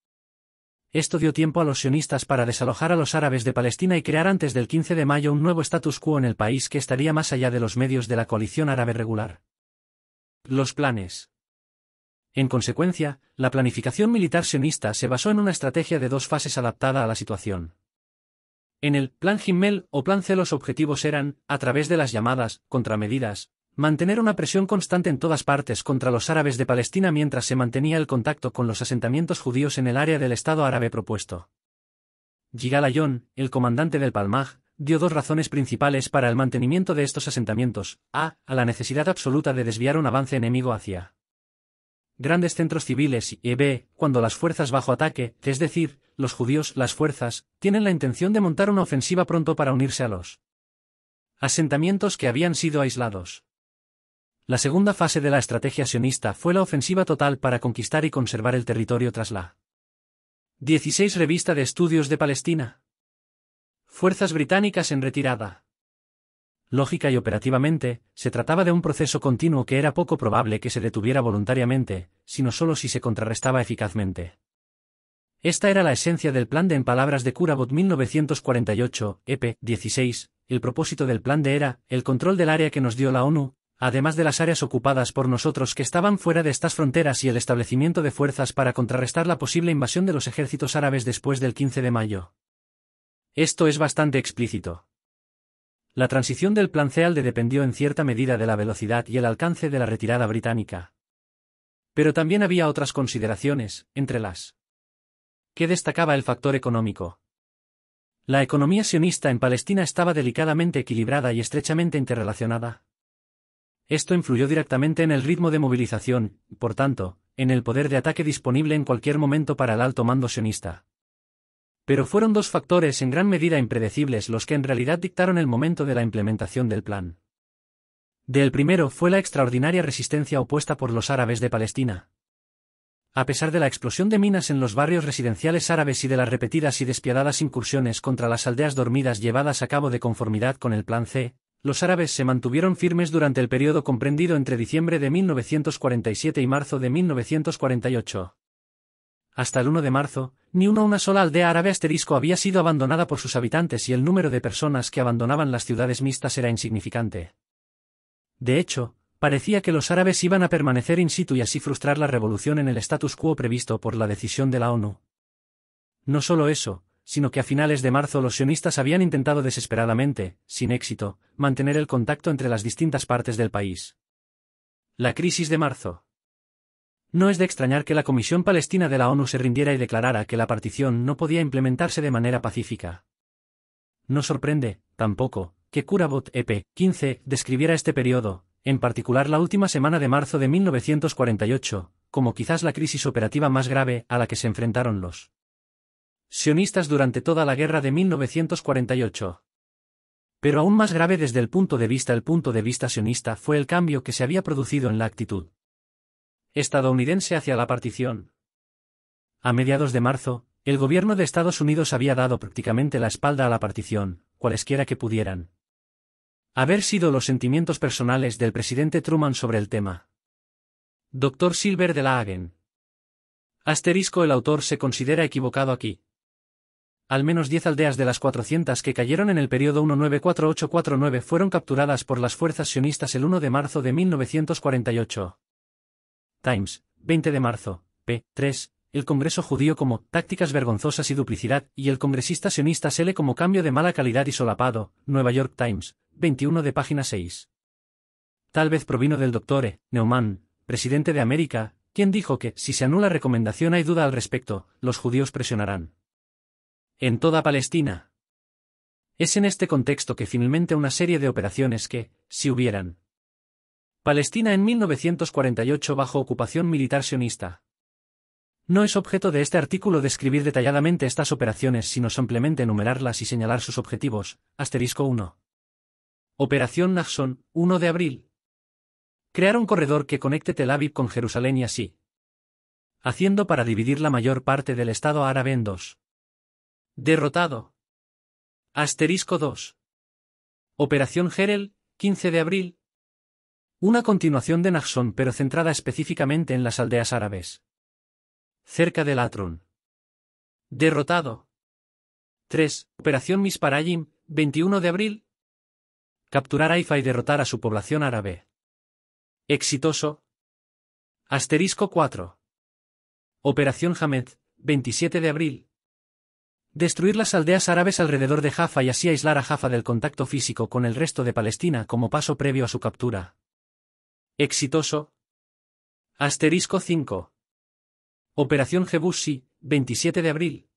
Esto dio tiempo a los sionistas para desalojar a los árabes de Palestina y crear antes del 15 de mayo un nuevo status quo en el país que estaría más allá de los medios de la coalición árabe regular. Los planes. En consecuencia, la planificación militar sionista se basó en una estrategia de dos fases adaptada a la situación. En el Plan Himmel o Plan C los objetivos eran, a través de las llamadas contramedidas, mantener una presión constante en todas partes contra los árabes de Palestina mientras se mantenía el contacto con los asentamientos judíos en el área del Estado árabe propuesto. Ayon, el comandante del Palmaj, dio dos razones principales para el mantenimiento de estos asentamientos, a, a la necesidad absoluta de desviar un avance enemigo hacia grandes centros civiles y b. cuando las fuerzas bajo ataque, es decir, los judíos, las fuerzas, tienen la intención de montar una ofensiva pronto para unirse a los asentamientos que habían sido aislados. La segunda fase de la estrategia sionista fue la ofensiva total para conquistar y conservar el territorio tras la 16 Revista de Estudios de Palestina. Fuerzas británicas en retirada. Lógica y operativamente, se trataba de un proceso continuo que era poco probable que se detuviera voluntariamente, sino solo si se contrarrestaba eficazmente. Esta era la esencia del plan de En Palabras de Curabot 1948, EP 16. El propósito del plan de era el control del área que nos dio la ONU, además de las áreas ocupadas por nosotros que estaban fuera de estas fronteras y el establecimiento de fuerzas para contrarrestar la posible invasión de los ejércitos árabes después del 15 de mayo. Esto es bastante explícito. La transición del Plan CEALDE dependió en cierta medida de la velocidad y el alcance de la retirada británica. Pero también había otras consideraciones, entre las que destacaba el factor económico. La economía sionista en Palestina estaba delicadamente equilibrada y estrechamente interrelacionada. Esto influyó directamente en el ritmo de movilización, por tanto, en el poder de ataque disponible en cualquier momento para el alto mando sionista. Pero fueron dos factores en gran medida impredecibles los que en realidad dictaron el momento de la implementación del plan. Del primero fue la extraordinaria resistencia opuesta por los árabes de Palestina. A pesar de la explosión de minas en los barrios residenciales árabes y de las repetidas y despiadadas incursiones contra las aldeas dormidas llevadas a cabo de conformidad con el Plan C, los árabes se mantuvieron firmes durante el periodo comprendido entre diciembre de 1947 y marzo de 1948, hasta el 1 de marzo, ni una una sola aldea árabe asterisco había sido abandonada por sus habitantes y el número de personas que abandonaban las ciudades mixtas era insignificante. De hecho, parecía que los árabes iban a permanecer in situ y así frustrar la revolución en el status quo previsto por la decisión de la ONU. No solo eso, sino que a finales de marzo los sionistas habían intentado desesperadamente, sin éxito, mantener el contacto entre las distintas partes del país. La crisis de marzo. No es de extrañar que la Comisión Palestina de la ONU se rindiera y declarara que la partición no podía implementarse de manera pacífica. No sorprende, tampoco, que Kurabot EP. 15 describiera este periodo, en particular la última semana de marzo de 1948, como quizás la crisis operativa más grave a la que se enfrentaron los sionistas durante toda la guerra de 1948. Pero aún más grave desde el punto de vista el punto de vista sionista fue el cambio que se había producido en la actitud estadounidense hacia la partición. A mediados de marzo, el gobierno de Estados Unidos había dado prácticamente la espalda a la partición, cualesquiera que pudieran haber sido los sentimientos personales del presidente Truman sobre el tema. Dr. Silver de la Hagen. Asterisco el autor se considera equivocado aquí. Al menos 10 aldeas de las 400 que cayeron en el periodo 1948-49 fueron capturadas por las fuerzas sionistas el 1 de marzo de 1948. Times, 20 de marzo, p. 3, el Congreso judío como tácticas vergonzosas y duplicidad y el congresista sionista Sele como cambio de mala calidad y solapado, Nueva York Times, 21 de página 6. Tal vez provino del doctor e. Neumann, presidente de América, quien dijo que, si se anula recomendación hay duda al respecto, los judíos presionarán. En toda Palestina. Es en este contexto que finalmente una serie de operaciones que, si hubieran, Palestina en 1948 bajo ocupación militar sionista. No es objeto de este artículo describir detalladamente estas operaciones sino simplemente enumerarlas y señalar sus objetivos. Asterisco 1. Operación Nahson, 1 de abril. Crear un corredor que conecte Tel Aviv con Jerusalén y así. Haciendo para dividir la mayor parte del Estado árabe en dos. Derrotado. Asterisco 2. Operación Gerel, 15 de abril, una continuación de Naxón pero centrada específicamente en las aldeas árabes. Cerca de Latrun. Derrotado. 3. Operación Misparayim, 21 de abril. Capturar Haifa y derrotar a su población árabe. Exitoso. Asterisco 4. Operación Hamed, 27 de abril. Destruir las aldeas árabes alrededor de Jaffa y así aislar a Jaffa del contacto físico con el resto de Palestina como paso previo a su captura. Exitoso. Asterisco 5. Operación Jebusi, 27 de abril.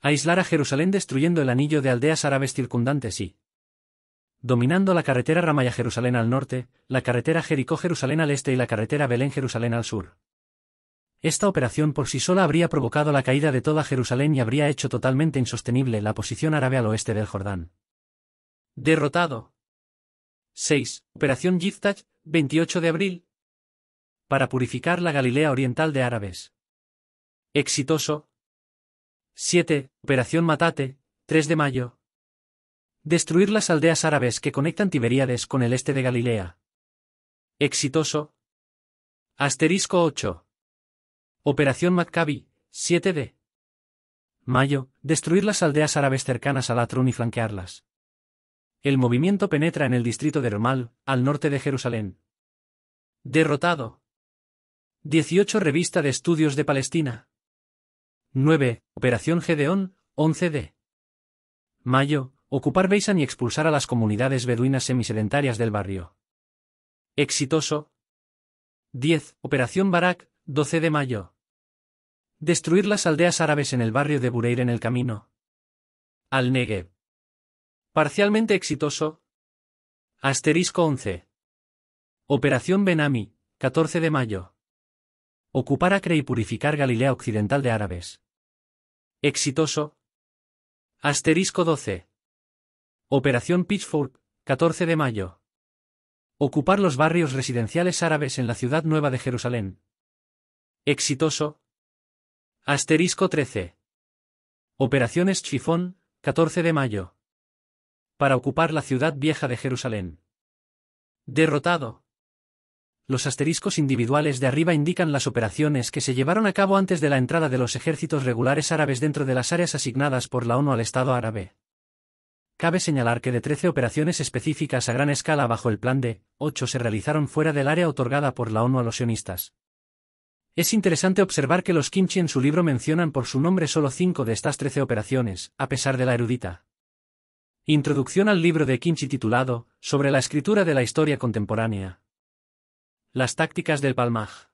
Aislar a Jerusalén destruyendo el anillo de aldeas árabes circundantes y dominando la carretera Ramaya-Jerusalén al norte, la carretera Jericó-Jerusalén al este y la carretera Belén-Jerusalén al sur. Esta operación por sí sola habría provocado la caída de toda Jerusalén y habría hecho totalmente insostenible la posición árabe al oeste del Jordán. Derrotado. 6. Operación Yiftach, 28 de abril. Para purificar la Galilea Oriental de árabes. Exitoso. 7. Operación Matate, 3 de mayo. Destruir las aldeas árabes que conectan Tiberíades con el este de Galilea. Exitoso. Asterisco 8. Operación Maccabi, 7 de mayo. Destruir las aldeas árabes cercanas a Latrun y flanquearlas el movimiento penetra en el distrito de Romal, al norte de Jerusalén. Derrotado. 18 Revista de Estudios de Palestina. 9. Operación Gedeón, 11 de Mayo, ocupar Beisan y expulsar a las comunidades beduinas semisedentarias del barrio. Exitoso. 10. Operación Barak, 12 de mayo. Destruir las aldeas árabes en el barrio de Bureir en el camino. Al Negev. Parcialmente exitoso. Asterisco 11. Operación Benami, 14 de mayo. Ocupar Acre y purificar Galilea Occidental de árabes. Exitoso. Asterisco 12. Operación Pitchfork, 14 de mayo. Ocupar los barrios residenciales árabes en la ciudad nueva de Jerusalén. Exitoso. Asterisco 13. Operaciones Chifón, 14 de mayo para ocupar la ciudad vieja de Jerusalén. Derrotado. Los asteriscos individuales de arriba indican las operaciones que se llevaron a cabo antes de la entrada de los ejércitos regulares árabes dentro de las áreas asignadas por la ONU al Estado árabe. Cabe señalar que de 13 operaciones específicas a gran escala bajo el plan de 8 se realizaron fuera del área otorgada por la ONU a los sionistas. Es interesante observar que los Kimchi en su libro mencionan por su nombre solo 5 de estas 13 operaciones, a pesar de la erudita Introducción al libro de Kinchi titulado Sobre la escritura de la historia contemporánea. Las tácticas del Palmaj.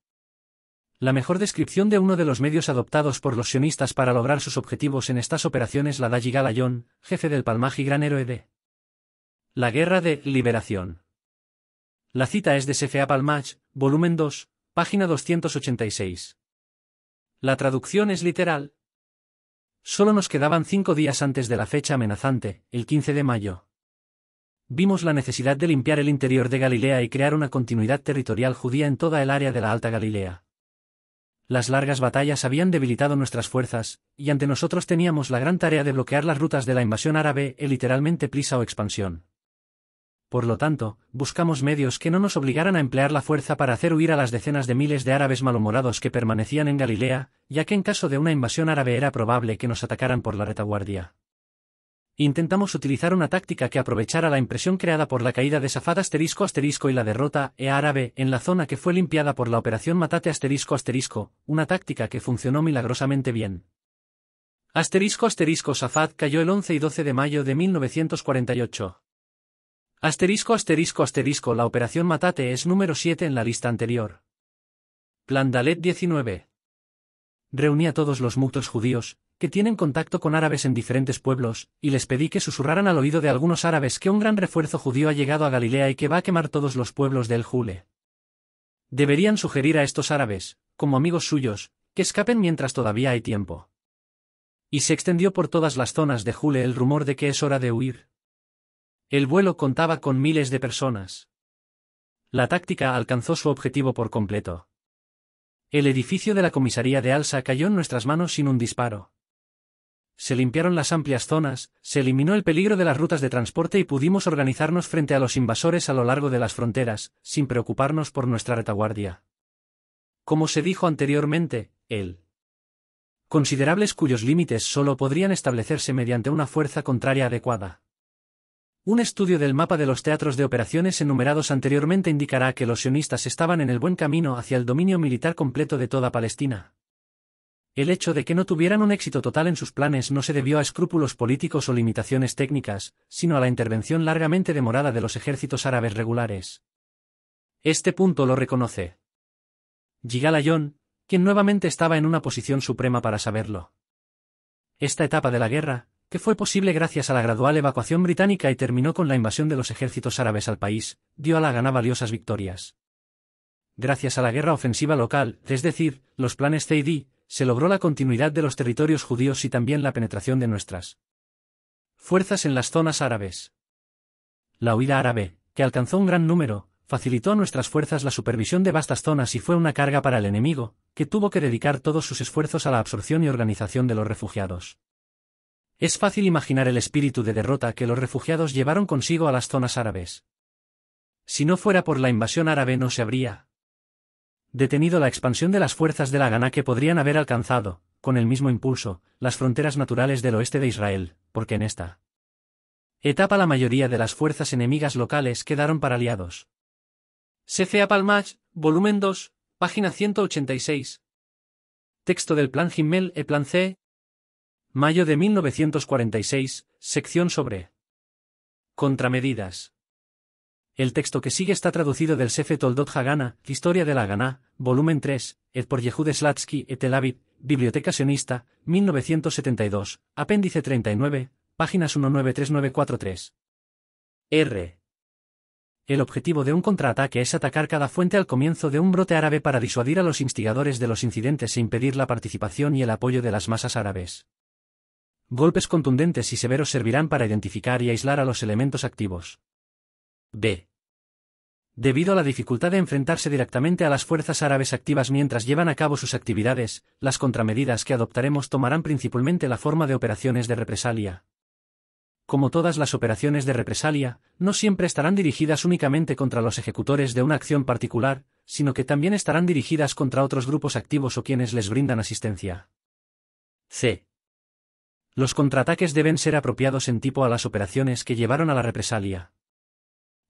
La mejor descripción de uno de los medios adoptados por los sionistas para lograr sus objetivos en estas operaciones la da Yigal jefe del Palmaj y gran héroe de la Guerra de Liberación. La cita es de CFA Palmaj, volumen 2, página 286. La traducción es literal, Solo nos quedaban cinco días antes de la fecha amenazante, el 15 de mayo. Vimos la necesidad de limpiar el interior de Galilea y crear una continuidad territorial judía en toda el área de la Alta Galilea. Las largas batallas habían debilitado nuestras fuerzas, y ante nosotros teníamos la gran tarea de bloquear las rutas de la invasión árabe e literalmente prisa o expansión. Por lo tanto, buscamos medios que no nos obligaran a emplear la fuerza para hacer huir a las decenas de miles de árabes malhumorados que permanecían en Galilea, ya que en caso de una invasión árabe era probable que nos atacaran por la retaguardia. Intentamos utilizar una táctica que aprovechara la impresión creada por la caída de Safad asterisco asterisco y la derrota e árabe en la zona que fue limpiada por la operación Matate asterisco asterisco, una táctica que funcionó milagrosamente bien. Asterisco asterisco Safad cayó el 11 y 12 de mayo de 1948. Asterisco asterisco asterisco La operación Matate es número 7 en la lista anterior. Plan Dalet 19. Reuní a todos los mutos judíos, que tienen contacto con árabes en diferentes pueblos, y les pedí que susurraran al oído de algunos árabes que un gran refuerzo judío ha llegado a Galilea y que va a quemar todos los pueblos del Jule. Deberían sugerir a estos árabes, como amigos suyos, que escapen mientras todavía hay tiempo. Y se extendió por todas las zonas de Jule el rumor de que es hora de huir. El vuelo contaba con miles de personas. La táctica alcanzó su objetivo por completo. El edificio de la comisaría de Alsa cayó en nuestras manos sin un disparo. Se limpiaron las amplias zonas, se eliminó el peligro de las rutas de transporte y pudimos organizarnos frente a los invasores a lo largo de las fronteras, sin preocuparnos por nuestra retaguardia. Como se dijo anteriormente, el considerables cuyos límites solo podrían establecerse mediante una fuerza contraria adecuada. Un estudio del mapa de los teatros de operaciones enumerados anteriormente indicará que los sionistas estaban en el buen camino hacia el dominio militar completo de toda Palestina. El hecho de que no tuvieran un éxito total en sus planes no se debió a escrúpulos políticos o limitaciones técnicas, sino a la intervención largamente demorada de los ejércitos árabes regulares. Este punto lo reconoce. Gigalayón, quien nuevamente estaba en una posición suprema para saberlo. Esta etapa de la guerra, que fue posible gracias a la gradual evacuación británica y terminó con la invasión de los ejércitos árabes al país, dio a la Gana valiosas victorias. Gracias a la guerra ofensiva local, es decir, los planes CD, se logró la continuidad de los territorios judíos y también la penetración de nuestras fuerzas en las zonas árabes. La huida árabe, que alcanzó un gran número, facilitó a nuestras fuerzas la supervisión de vastas zonas y fue una carga para el enemigo, que tuvo que dedicar todos sus esfuerzos a la absorción y organización de los refugiados. Es fácil imaginar el espíritu de derrota que los refugiados llevaron consigo a las zonas árabes. Si no fuera por la invasión árabe no se habría detenido la expansión de las fuerzas de la Gana que podrían haber alcanzado, con el mismo impulso, las fronteras naturales del oeste de Israel, porque en esta etapa la mayoría de las fuerzas enemigas locales quedaron paraliados. CCA Palmach, volumen 2, página 186. Texto del Plan Himmel e Plan C, Mayo de 1946, sección sobre Contramedidas. El texto que sigue está traducido del Sefe Toldot Hagana, Historia de la Haganá, volumen 3, ed por Yehud Slatsky et el Aviv, Biblioteca Sionista, 1972, apéndice 39, páginas 193943. R. El objetivo de un contraataque es atacar cada fuente al comienzo de un brote árabe para disuadir a los instigadores de los incidentes e impedir la participación y el apoyo de las masas árabes. Golpes contundentes y severos servirán para identificar y aislar a los elementos activos. B. Debido a la dificultad de enfrentarse directamente a las fuerzas árabes activas mientras llevan a cabo sus actividades, las contramedidas que adoptaremos tomarán principalmente la forma de operaciones de represalia. Como todas las operaciones de represalia, no siempre estarán dirigidas únicamente contra los ejecutores de una acción particular, sino que también estarán dirigidas contra otros grupos activos o quienes les brindan asistencia. C. Los contraataques deben ser apropiados en tipo a las operaciones que llevaron a la represalia.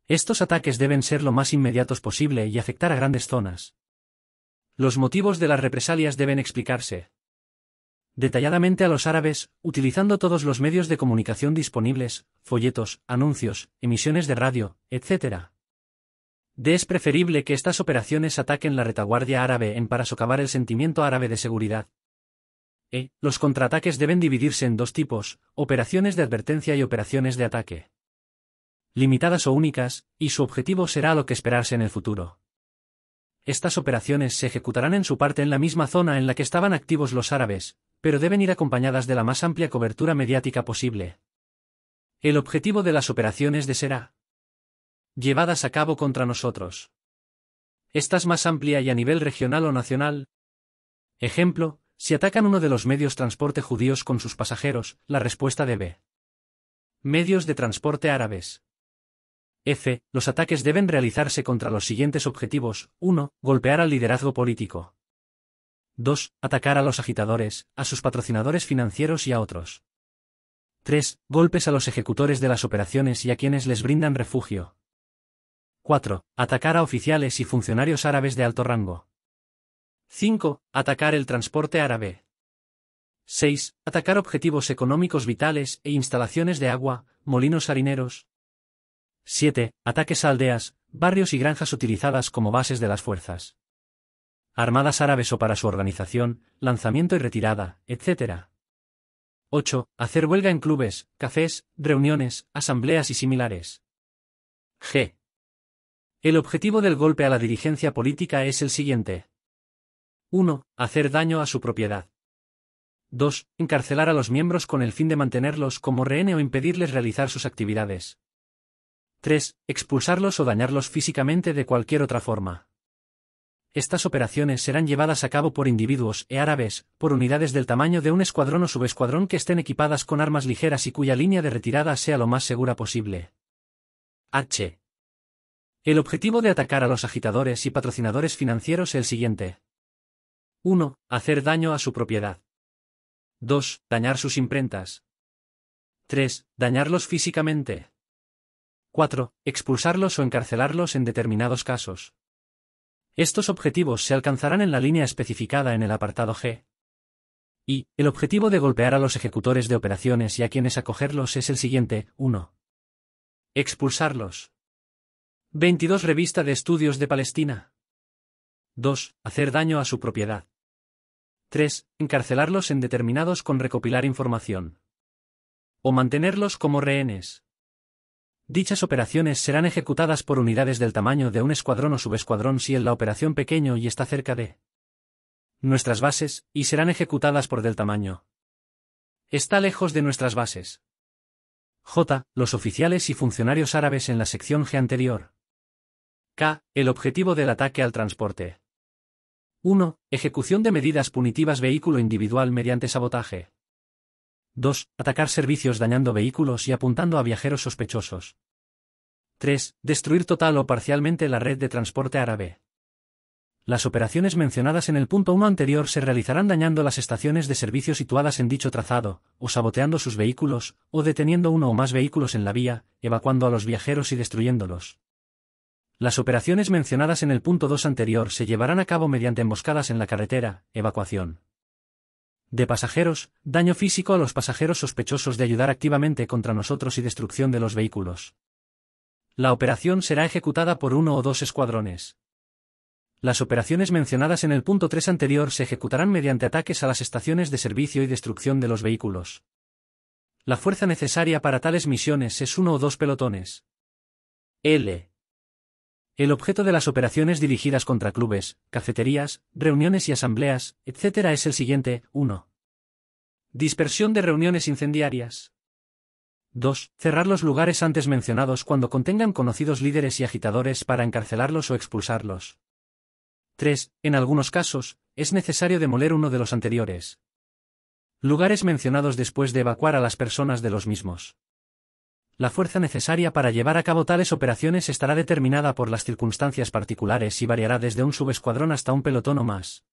Estos ataques deben ser lo más inmediatos posible y afectar a grandes zonas. Los motivos de las represalias deben explicarse detalladamente a los árabes, utilizando todos los medios de comunicación disponibles, folletos, anuncios, emisiones de radio, etc. De es preferible que estas operaciones ataquen la retaguardia árabe en para socavar el sentimiento árabe de seguridad. E, los contraataques deben dividirse en dos tipos, operaciones de advertencia y operaciones de ataque. Limitadas o únicas, y su objetivo será lo que esperarse en el futuro. Estas operaciones se ejecutarán en su parte en la misma zona en la que estaban activos los árabes, pero deben ir acompañadas de la más amplia cobertura mediática posible. El objetivo de las operaciones de será llevadas a cabo contra nosotros. Estas más amplia y a nivel regional o nacional. Ejemplo, si atacan uno de los medios transporte judíos con sus pasajeros, la respuesta debe. Medios de transporte árabes. F. Los ataques deben realizarse contra los siguientes objetivos. 1. Golpear al liderazgo político. 2. Atacar a los agitadores, a sus patrocinadores financieros y a otros. 3. Golpes a los ejecutores de las operaciones y a quienes les brindan refugio. 4. Atacar a oficiales y funcionarios árabes de alto rango. 5. Atacar el transporte árabe. 6. Atacar objetivos económicos vitales e instalaciones de agua, molinos harineros. 7. Ataques a aldeas, barrios y granjas utilizadas como bases de las fuerzas. Armadas árabes o para su organización, lanzamiento y retirada, etc. 8. Hacer huelga en clubes, cafés, reuniones, asambleas y similares. G. El objetivo del golpe a la dirigencia política es el siguiente. 1. Hacer daño a su propiedad. 2. Encarcelar a los miembros con el fin de mantenerlos como rehén o impedirles realizar sus actividades. 3. Expulsarlos o dañarlos físicamente de cualquier otra forma. Estas operaciones serán llevadas a cabo por individuos e árabes, por unidades del tamaño de un escuadrón o subescuadrón que estén equipadas con armas ligeras y cuya línea de retirada sea lo más segura posible. H. El objetivo de atacar a los agitadores y patrocinadores financieros es el siguiente. 1. Hacer daño a su propiedad. 2. Dañar sus imprentas. 3. Dañarlos físicamente. 4. Expulsarlos o encarcelarlos en determinados casos. Estos objetivos se alcanzarán en la línea especificada en el apartado G. Y, el objetivo de golpear a los ejecutores de operaciones y a quienes acogerlos es el siguiente, 1. Expulsarlos. 22 Revista de Estudios de Palestina. 2. Hacer daño a su propiedad. 3. Encarcelarlos en determinados con recopilar información. O mantenerlos como rehenes. Dichas operaciones serán ejecutadas por unidades del tamaño de un escuadrón o subescuadrón si es la operación pequeño y está cerca de nuestras bases, y serán ejecutadas por del tamaño. Está lejos de nuestras bases. J. Los oficiales y funcionarios árabes en la sección G anterior. K. El objetivo del ataque al transporte. 1. Ejecución de medidas punitivas vehículo individual mediante sabotaje. 2. Atacar servicios dañando vehículos y apuntando a viajeros sospechosos. 3. Destruir total o parcialmente la red de transporte árabe. Las operaciones mencionadas en el punto 1 anterior se realizarán dañando las estaciones de servicio situadas en dicho trazado, o saboteando sus vehículos, o deteniendo uno o más vehículos en la vía, evacuando a los viajeros y destruyéndolos. Las operaciones mencionadas en el punto 2 anterior se llevarán a cabo mediante emboscadas en la carretera, evacuación de pasajeros, daño físico a los pasajeros sospechosos de ayudar activamente contra nosotros y destrucción de los vehículos. La operación será ejecutada por uno o dos escuadrones. Las operaciones mencionadas en el punto 3 anterior se ejecutarán mediante ataques a las estaciones de servicio y destrucción de los vehículos. La fuerza necesaria para tales misiones es uno o dos pelotones. L. El objeto de las operaciones dirigidas contra clubes, cafeterías, reuniones y asambleas, etc. es el siguiente. 1. Dispersión de reuniones incendiarias. 2. Cerrar los lugares antes mencionados cuando contengan conocidos líderes y agitadores para encarcelarlos o expulsarlos. 3. En algunos casos, es necesario demoler uno de los anteriores. Lugares mencionados después de evacuar a las personas de los mismos. La fuerza necesaria para llevar a cabo tales operaciones estará determinada por las circunstancias particulares y variará desde un subescuadrón hasta un pelotón o más.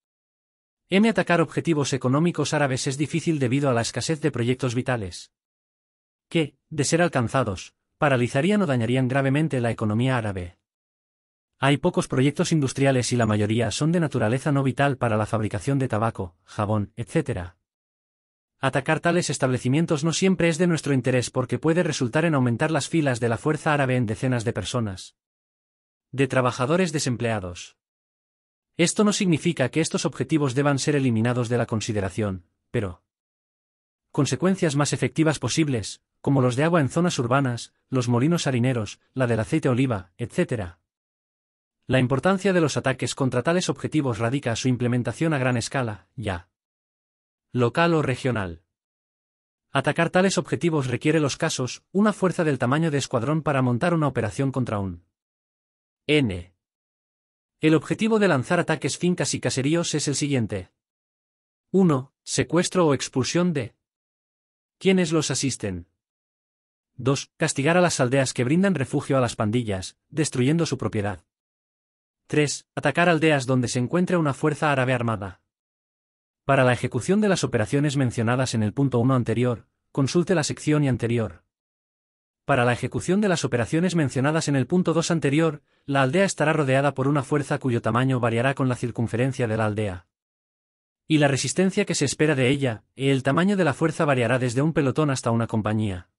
M. Atacar objetivos económicos árabes es difícil debido a la escasez de proyectos vitales. Que, de ser alcanzados, paralizarían o dañarían gravemente la economía árabe. Hay pocos proyectos industriales y la mayoría son de naturaleza no vital para la fabricación de tabaco, jabón, etc. Atacar tales establecimientos no siempre es de nuestro interés porque puede resultar en aumentar las filas de la fuerza árabe en decenas de personas. De trabajadores desempleados. Esto no significa que estos objetivos deban ser eliminados de la consideración, pero... Consecuencias más efectivas posibles, como los de agua en zonas urbanas, los molinos harineros, la del aceite oliva, etc. La importancia de los ataques contra tales objetivos radica su implementación a gran escala, ya local o regional. Atacar tales objetivos requiere los casos, una fuerza del tamaño de escuadrón para montar una operación contra un N. El objetivo de lanzar ataques fincas y caseríos es el siguiente. 1. Secuestro o expulsión de quienes los asisten. 2. Castigar a las aldeas que brindan refugio a las pandillas, destruyendo su propiedad. 3. Atacar aldeas donde se encuentre una fuerza árabe armada. Para la ejecución de las operaciones mencionadas en el punto 1 anterior, consulte la sección y anterior. Para la ejecución de las operaciones mencionadas en el punto 2 anterior, la aldea estará rodeada por una fuerza cuyo tamaño variará con la circunferencia de la aldea. Y la resistencia que se espera de ella, y el tamaño de la fuerza variará desde un pelotón hasta una compañía.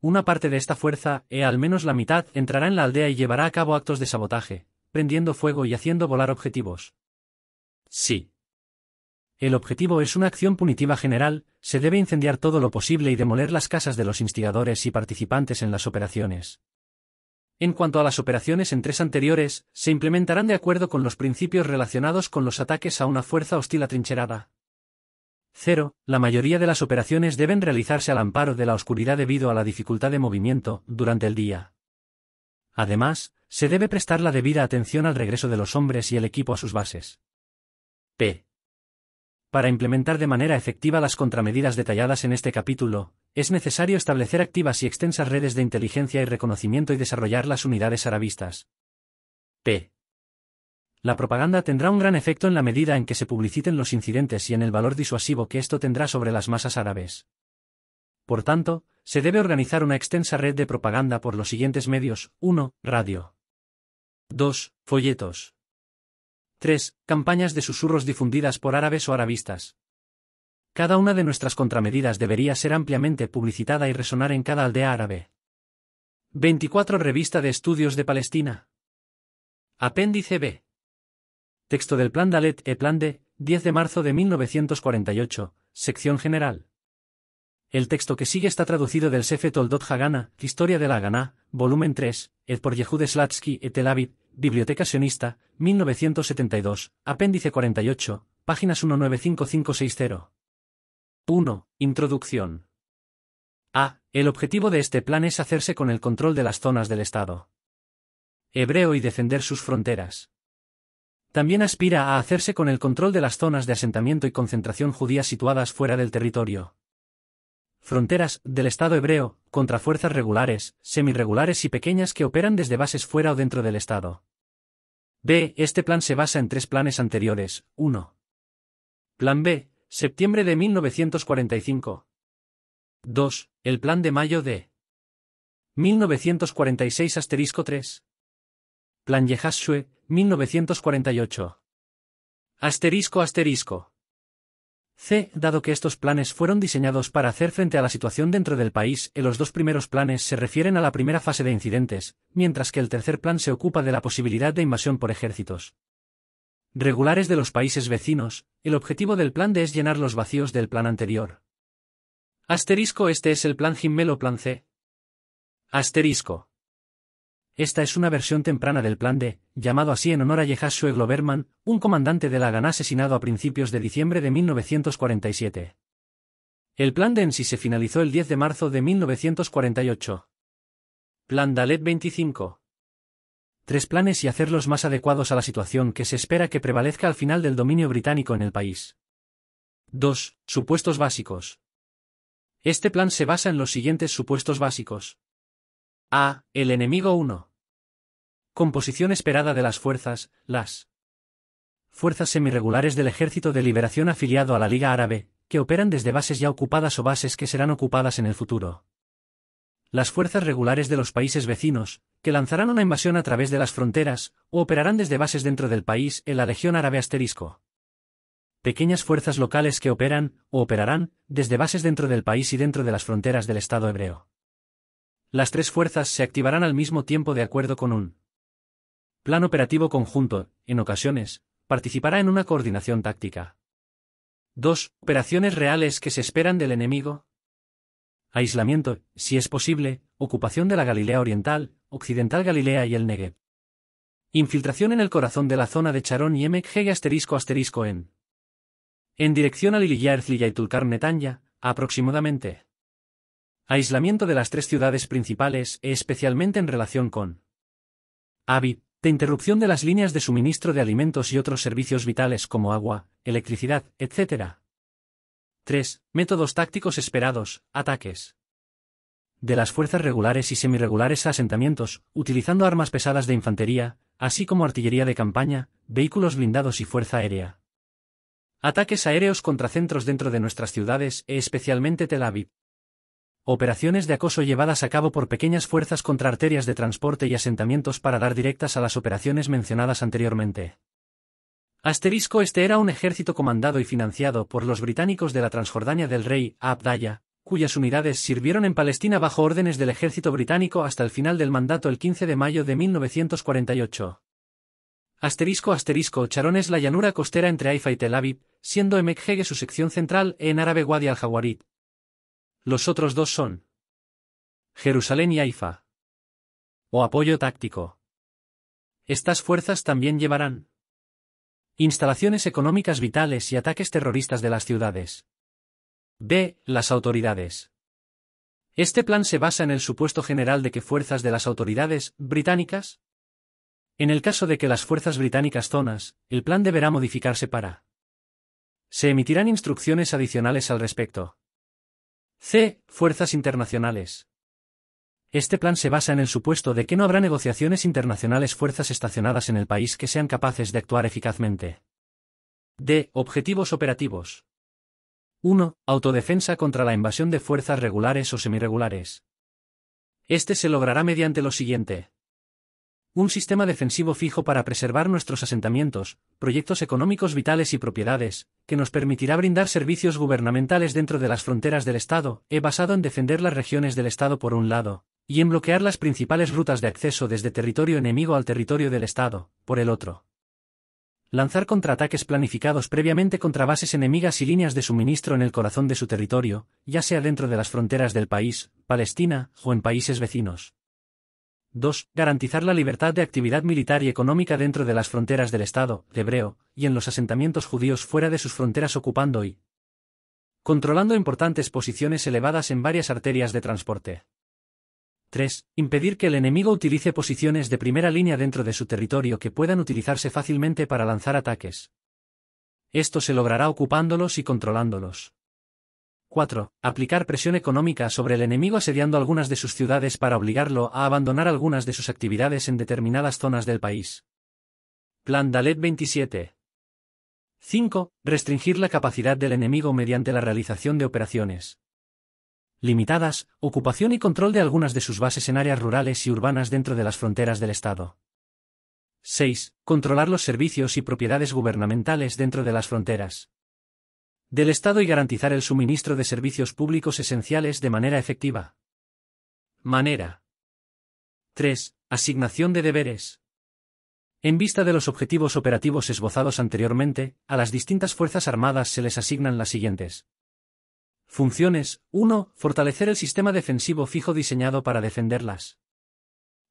Una parte de esta fuerza, e al menos la mitad, entrará en la aldea y llevará a cabo actos de sabotaje, prendiendo fuego y haciendo volar objetivos. Sí, el objetivo es una acción punitiva general, se debe incendiar todo lo posible y demoler las casas de los instigadores y participantes en las operaciones. En cuanto a las operaciones en tres anteriores, se implementarán de acuerdo con los principios relacionados con los ataques a una fuerza hostil atrincherada. 0. La mayoría de las operaciones deben realizarse al amparo de la oscuridad debido a la dificultad de movimiento durante el día. Además, se debe prestar la debida atención al regreso de los hombres y el equipo a sus bases. P. Para implementar de manera efectiva las contramedidas detalladas en este capítulo, es necesario establecer activas y extensas redes de inteligencia y reconocimiento y desarrollar las unidades arabistas. p. La propaganda tendrá un gran efecto en la medida en que se publiciten los incidentes y en el valor disuasivo que esto tendrá sobre las masas árabes. Por tanto, se debe organizar una extensa red de propaganda por los siguientes medios. 1. Radio. 2. Folletos. 3. Campañas de susurros difundidas por árabes o arabistas. Cada una de nuestras contramedidas debería ser ampliamente publicitada y resonar en cada aldea árabe. 24. Revista de Estudios de Palestina. Apéndice B. Texto del Plan Dalet e Plan D, 10 de marzo de 1948, sección general. El texto que sigue está traducido del Sefe Toldot Hagana, Historia de la Haganah, volumen 3, ed por Yehud Slatsky et Tel Aviv, Biblioteca Sionista, 1972, Apéndice 48, páginas 195560. 1. Introducción. A. El objetivo de este plan es hacerse con el control de las zonas del Estado hebreo y defender sus fronteras. También aspira a hacerse con el control de las zonas de asentamiento y concentración judía situadas fuera del territorio fronteras, del Estado hebreo, contra fuerzas regulares, semirregulares y pequeñas que operan desde bases fuera o dentro del Estado. B. Este plan se basa en tres planes anteriores. 1. Plan B, septiembre de 1945. 2. El plan de mayo de 1946 asterisco 3. Plan Yehashue, 1948. Asterisco asterisco. C. Dado que estos planes fueron diseñados para hacer frente a la situación dentro del país, en los dos primeros planes se refieren a la primera fase de incidentes, mientras que el tercer plan se ocupa de la posibilidad de invasión por ejércitos regulares de los países vecinos, el objetivo del plan D es llenar los vacíos del plan anterior. Asterisco Este es el plan gimelo Plan C. Asterisco. Esta es una versión temprana del plan D, llamado así en honor a sue Gloverman, un comandante de la Gana asesinado a principios de diciembre de 1947. El plan D en sí se finalizó el 10 de marzo de 1948. Plan Dalet 25. Tres planes y hacerlos más adecuados a la situación que se espera que prevalezca al final del dominio británico en el país. 2. Supuestos básicos. Este plan se basa en los siguientes supuestos básicos. A. El enemigo 1. Composición esperada de las fuerzas, las fuerzas semirregulares del Ejército de Liberación afiliado a la Liga Árabe, que operan desde bases ya ocupadas o bases que serán ocupadas en el futuro. Las fuerzas regulares de los países vecinos, que lanzarán una invasión a través de las fronteras, o operarán desde bases dentro del país en la región árabe asterisco. Pequeñas fuerzas locales que operan, o operarán, desde bases dentro del país y dentro de las fronteras del Estado hebreo. Las tres fuerzas se activarán al mismo tiempo de acuerdo con un plan operativo conjunto, en ocasiones, participará en una coordinación táctica. 2. Operaciones reales que se esperan del enemigo. Aislamiento, si es posible, ocupación de la Galilea Oriental, Occidental Galilea y el Negev. Infiltración en el corazón de la zona de Charón y Emekheg asterisco asterisco en. En dirección a Liliyá y Tulkar Netanya, aproximadamente. Aislamiento de las tres ciudades principales, especialmente en relación con AVI, de interrupción de las líneas de suministro de alimentos y otros servicios vitales como agua, electricidad, etc. 3. Métodos tácticos esperados, ataques. De las fuerzas regulares y semirregulares a asentamientos, utilizando armas pesadas de infantería, así como artillería de campaña, vehículos blindados y fuerza aérea. Ataques aéreos contra centros dentro de nuestras ciudades, especialmente Tel Aviv. Operaciones de acoso llevadas a cabo por pequeñas fuerzas contra arterias de transporte y asentamientos para dar directas a las operaciones mencionadas anteriormente. Asterisco este era un ejército comandado y financiado por los británicos de la Transjordania del rey Abdallah, cuyas unidades sirvieron en Palestina bajo órdenes del ejército británico hasta el final del mandato el 15 de mayo de 1948. Asterisco asterisco Charón es la llanura costera entre Haifa y Tel Aviv, siendo Hege su sección central en árabe Wadi al-Jawarit, los otros dos son Jerusalén y Haifa. O apoyo táctico. Estas fuerzas también llevarán instalaciones económicas vitales y ataques terroristas de las ciudades. B. Las autoridades. Este plan se basa en el supuesto general de que fuerzas de las autoridades británicas. En el caso de que las fuerzas británicas zonas, el plan deberá modificarse para. Se emitirán instrucciones adicionales al respecto. C. Fuerzas internacionales. Este plan se basa en el supuesto de que no habrá negociaciones internacionales fuerzas estacionadas en el país que sean capaces de actuar eficazmente. D. Objetivos operativos. 1. Autodefensa contra la invasión de fuerzas regulares o semirregulares. Este se logrará mediante lo siguiente. Un sistema defensivo fijo para preservar nuestros asentamientos, proyectos económicos vitales y propiedades, que nos permitirá brindar servicios gubernamentales dentro de las fronteras del Estado, he eh, basado en defender las regiones del Estado por un lado, y en bloquear las principales rutas de acceso desde territorio enemigo al territorio del Estado, por el otro. Lanzar contraataques planificados previamente contra bases enemigas y líneas de suministro en el corazón de su territorio, ya sea dentro de las fronteras del país, Palestina, o en países vecinos. 2. Garantizar la libertad de actividad militar y económica dentro de las fronteras del Estado hebreo y en los asentamientos judíos fuera de sus fronteras ocupando y controlando importantes posiciones elevadas en varias arterias de transporte. 3. Impedir que el enemigo utilice posiciones de primera línea dentro de su territorio que puedan utilizarse fácilmente para lanzar ataques. Esto se logrará ocupándolos y controlándolos. 4. Aplicar presión económica sobre el enemigo asediando algunas de sus ciudades para obligarlo a abandonar algunas de sus actividades en determinadas zonas del país. Plan Dalet 27. 5. Restringir la capacidad del enemigo mediante la realización de operaciones limitadas, ocupación y control de algunas de sus bases en áreas rurales y urbanas dentro de las fronteras del Estado. 6. Controlar los servicios y propiedades gubernamentales dentro de las fronteras del Estado y garantizar el suministro de servicios públicos esenciales de manera efectiva. Manera. 3. Asignación de deberes. En vista de los objetivos operativos esbozados anteriormente, a las distintas Fuerzas Armadas se les asignan las siguientes. Funciones. 1. Fortalecer el sistema defensivo fijo diseñado para defenderlas.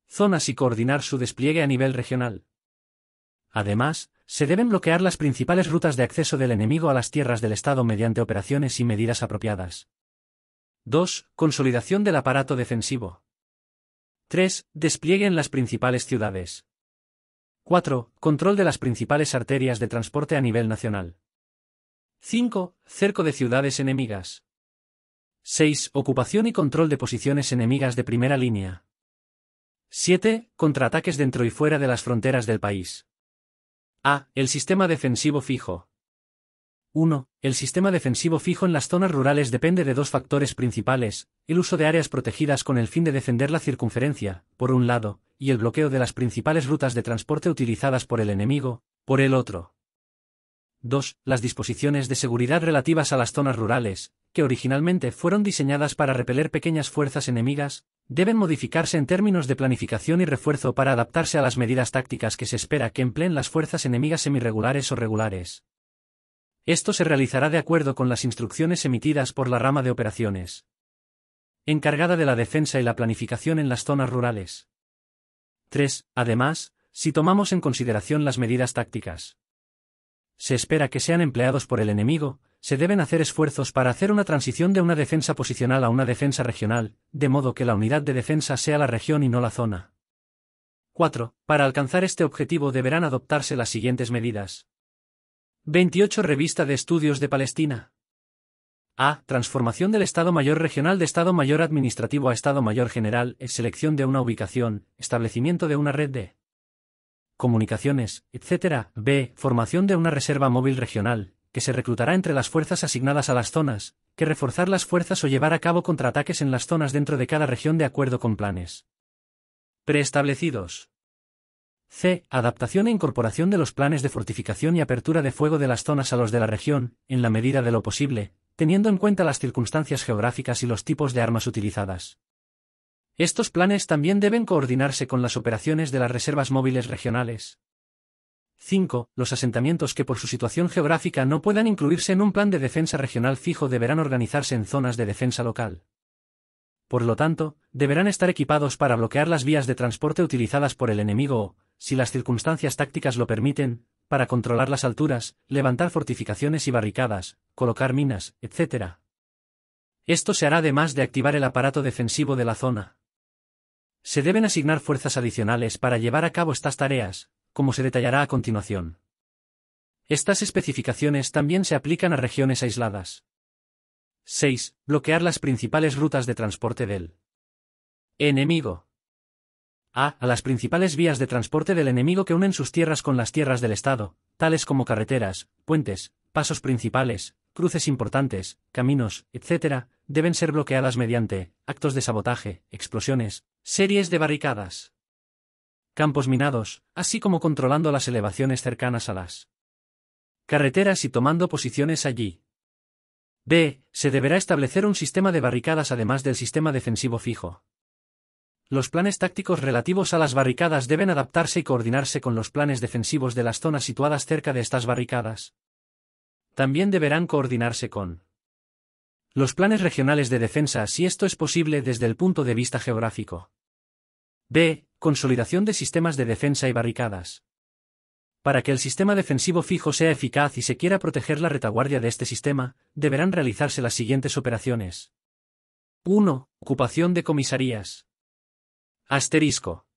Zonas y coordinar su despliegue a nivel regional. Además, se deben bloquear las principales rutas de acceso del enemigo a las tierras del Estado mediante operaciones y medidas apropiadas. 2. Consolidación del aparato defensivo. 3. Despliegue en las principales ciudades. 4. Control de las principales arterias de transporte a nivel nacional. 5. Cerco de ciudades enemigas. 6. Ocupación y control de posiciones enemigas de primera línea. 7. Contraataques dentro y fuera de las fronteras del país. A. El sistema defensivo fijo. 1. El sistema defensivo fijo en las zonas rurales depende de dos factores principales, el uso de áreas protegidas con el fin de defender la circunferencia, por un lado, y el bloqueo de las principales rutas de transporte utilizadas por el enemigo, por el otro. 2. Las disposiciones de seguridad relativas a las zonas rurales, que originalmente fueron diseñadas para repeler pequeñas fuerzas enemigas, deben modificarse en términos de planificación y refuerzo para adaptarse a las medidas tácticas que se espera que empleen las fuerzas enemigas semirregulares o regulares. Esto se realizará de acuerdo con las instrucciones emitidas por la rama de operaciones encargada de la defensa y la planificación en las zonas rurales. 3. Además, si tomamos en consideración las medidas tácticas se espera que sean empleados por el enemigo, se deben hacer esfuerzos para hacer una transición de una defensa posicional a una defensa regional, de modo que la unidad de defensa sea la región y no la zona. 4. Para alcanzar este objetivo deberán adoptarse las siguientes medidas. 28 Revista de Estudios de Palestina. A. Transformación del Estado Mayor Regional de Estado Mayor Administrativo a Estado Mayor General, selección de una ubicación, establecimiento de una red de comunicaciones, etc. B. Formación de una reserva móvil regional, que se reclutará entre las fuerzas asignadas a las zonas, que reforzar las fuerzas o llevar a cabo contraataques en las zonas dentro de cada región de acuerdo con planes preestablecidos. C. Adaptación e incorporación de los planes de fortificación y apertura de fuego de las zonas a los de la región, en la medida de lo posible, teniendo en cuenta las circunstancias geográficas y los tipos de armas utilizadas. Estos planes también deben coordinarse con las operaciones de las reservas móviles regionales. 5. Los asentamientos que por su situación geográfica no puedan incluirse en un plan de defensa regional fijo deberán organizarse en zonas de defensa local. Por lo tanto, deberán estar equipados para bloquear las vías de transporte utilizadas por el enemigo o, si las circunstancias tácticas lo permiten, para controlar las alturas, levantar fortificaciones y barricadas, colocar minas, etc. Esto se hará además de activar el aparato defensivo de la zona. Se deben asignar fuerzas adicionales para llevar a cabo estas tareas, como se detallará a continuación. Estas especificaciones también se aplican a regiones aisladas. 6. Bloquear las principales rutas de transporte del enemigo. A. A las principales vías de transporte del enemigo que unen sus tierras con las tierras del Estado, tales como carreteras, puentes, pasos principales, cruces importantes, caminos, etc., deben ser bloqueadas mediante actos de sabotaje, explosiones, Series de barricadas. Campos minados, así como controlando las elevaciones cercanas a las carreteras y tomando posiciones allí. B. Se deberá establecer un sistema de barricadas además del sistema defensivo fijo. Los planes tácticos relativos a las barricadas deben adaptarse y coordinarse con los planes defensivos de las zonas situadas cerca de estas barricadas. También deberán coordinarse con los planes regionales de defensa si esto es posible desde el punto de vista geográfico. B. Consolidación de sistemas de defensa y barricadas. Para que el sistema defensivo fijo sea eficaz y se quiera proteger la retaguardia de este sistema, deberán realizarse las siguientes operaciones. 1. Ocupación de comisarías. Asterisco.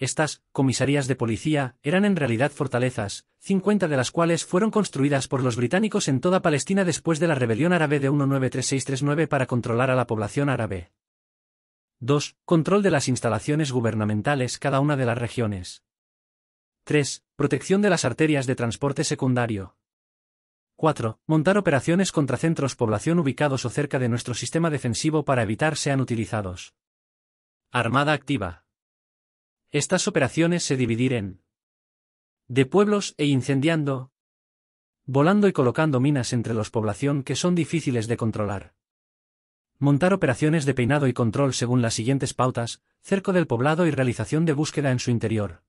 Estas comisarías de policía eran en realidad fortalezas, 50 de las cuales fueron construidas por los británicos en toda Palestina después de la rebelión árabe de 193639 para controlar a la población árabe. 2. Control de las instalaciones gubernamentales cada una de las regiones. 3. Protección de las arterias de transporte secundario. 4. Montar operaciones contra centros población ubicados o cerca de nuestro sistema defensivo para evitar sean utilizados. Armada activa. Estas operaciones se dividirán de pueblos e incendiando, volando y colocando minas entre los población que son difíciles de controlar. Montar operaciones de peinado y control según las siguientes pautas, cerco del poblado y realización de búsqueda en su interior.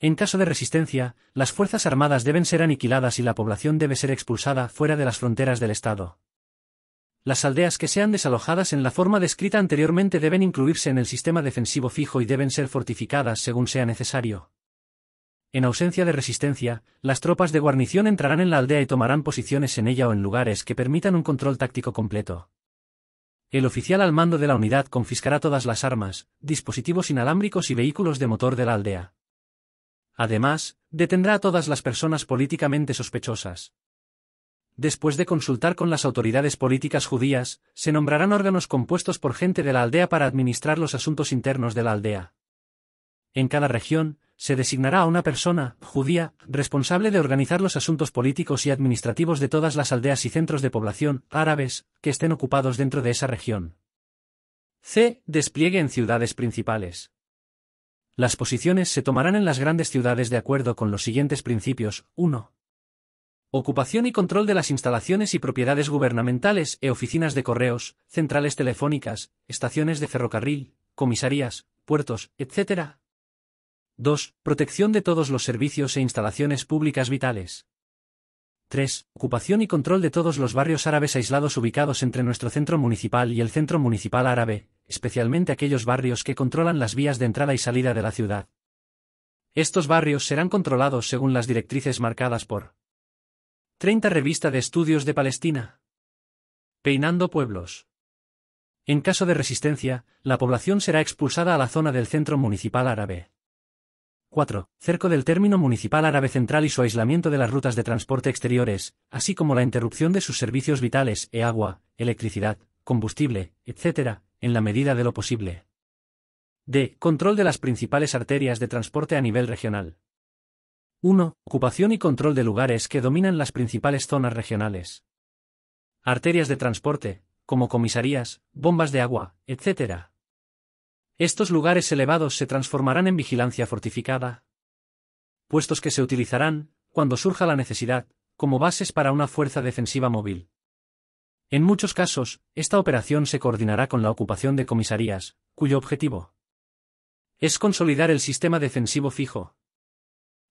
En caso de resistencia, las fuerzas armadas deben ser aniquiladas y la población debe ser expulsada fuera de las fronteras del Estado las aldeas que sean desalojadas en la forma descrita anteriormente deben incluirse en el sistema defensivo fijo y deben ser fortificadas según sea necesario. En ausencia de resistencia, las tropas de guarnición entrarán en la aldea y tomarán posiciones en ella o en lugares que permitan un control táctico completo. El oficial al mando de la unidad confiscará todas las armas, dispositivos inalámbricos y vehículos de motor de la aldea. Además, detendrá a todas las personas políticamente sospechosas. Después de consultar con las autoridades políticas judías, se nombrarán órganos compuestos por gente de la aldea para administrar los asuntos internos de la aldea. En cada región, se designará a una persona, judía, responsable de organizar los asuntos políticos y administrativos de todas las aldeas y centros de población, árabes, que estén ocupados dentro de esa región. C. Despliegue en ciudades principales. Las posiciones se tomarán en las grandes ciudades de acuerdo con los siguientes principios. 1. Ocupación y control de las instalaciones y propiedades gubernamentales e oficinas de correos, centrales telefónicas, estaciones de ferrocarril, comisarías, puertos, etc. 2. Protección de todos los servicios e instalaciones públicas vitales. 3. Ocupación y control de todos los barrios árabes aislados ubicados entre nuestro centro municipal y el centro municipal árabe, especialmente aquellos barrios que controlan las vías de entrada y salida de la ciudad. Estos barrios serán controlados según las directrices marcadas por 30 Revista de Estudios de Palestina. Peinando pueblos. En caso de resistencia, la población será expulsada a la zona del centro municipal árabe. 4. Cerco del término municipal árabe central y su aislamiento de las rutas de transporte exteriores, así como la interrupción de sus servicios vitales e agua, electricidad, combustible, etc., en la medida de lo posible. D. Control de las principales arterias de transporte a nivel regional. 1. Ocupación y control de lugares que dominan las principales zonas regionales. Arterias de transporte, como comisarías, bombas de agua, etc. Estos lugares elevados se transformarán en vigilancia fortificada. Puestos que se utilizarán, cuando surja la necesidad, como bases para una fuerza defensiva móvil. En muchos casos, esta operación se coordinará con la ocupación de comisarías, cuyo objetivo es consolidar el sistema defensivo fijo,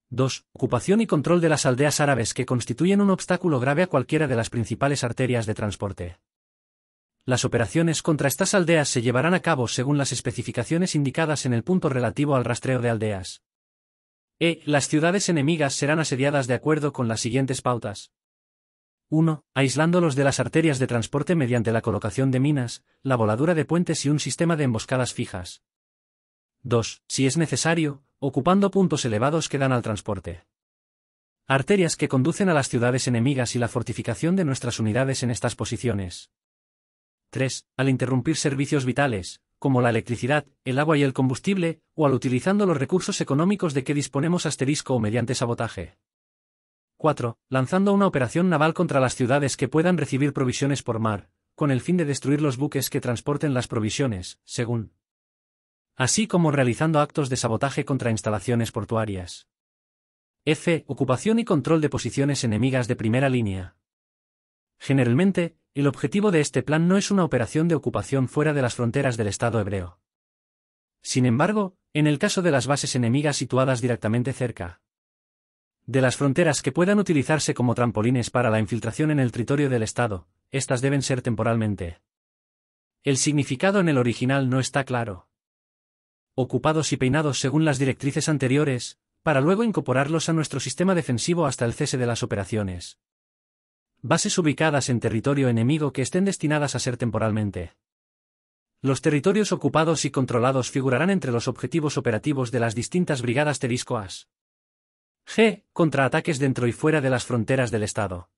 2. Ocupación y control de las aldeas árabes que constituyen un obstáculo grave a cualquiera de las principales arterias de transporte. Las operaciones contra estas aldeas se llevarán a cabo según las especificaciones indicadas en el punto relativo al rastreo de aldeas. E. Las ciudades enemigas serán asediadas de acuerdo con las siguientes pautas. 1. Aislándolos de las arterias de transporte mediante la colocación de minas, la voladura de puentes y un sistema de emboscadas fijas. 2. Si es necesario, ocupando puntos elevados que dan al transporte. Arterias que conducen a las ciudades enemigas y la fortificación de nuestras unidades en estas posiciones. 3. Al interrumpir servicios vitales, como la electricidad, el agua y el combustible, o al utilizando los recursos económicos de que disponemos asterisco o mediante sabotaje. 4. Lanzando una operación naval contra las ciudades que puedan recibir provisiones por mar, con el fin de destruir los buques que transporten las provisiones, según así como realizando actos de sabotaje contra instalaciones portuarias. F. Ocupación y control de posiciones enemigas de primera línea. Generalmente, el objetivo de este plan no es una operación de ocupación fuera de las fronteras del Estado hebreo. Sin embargo, en el caso de las bases enemigas situadas directamente cerca de las fronteras que puedan utilizarse como trampolines para la infiltración en el territorio del Estado, estas deben ser temporalmente. El significado en el original no está claro ocupados y peinados según las directrices anteriores, para luego incorporarlos a nuestro sistema defensivo hasta el cese de las operaciones. Bases ubicadas en territorio enemigo que estén destinadas a ser temporalmente. Los territorios ocupados y controlados figurarán entre los objetivos operativos de las distintas brigadas teriscoas. G. Contraataques dentro y fuera de las fronteras del Estado.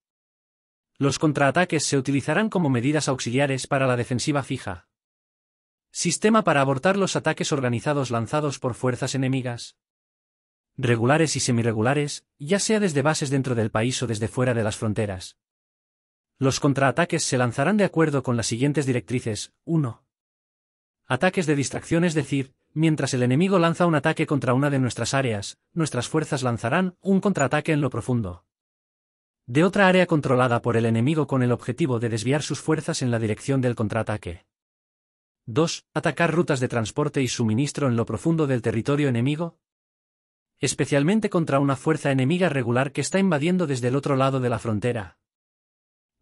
Los contraataques se utilizarán como medidas auxiliares para la defensiva fija. Sistema para abortar los ataques organizados lanzados por fuerzas enemigas. Regulares y semiregulares, ya sea desde bases dentro del país o desde fuera de las fronteras. Los contraataques se lanzarán de acuerdo con las siguientes directrices. 1. Ataques de distracción, es decir, mientras el enemigo lanza un ataque contra una de nuestras áreas, nuestras fuerzas lanzarán un contraataque en lo profundo. De otra área controlada por el enemigo con el objetivo de desviar sus fuerzas en la dirección del contraataque. 2. Atacar rutas de transporte y suministro en lo profundo del territorio enemigo. Especialmente contra una fuerza enemiga regular que está invadiendo desde el otro lado de la frontera.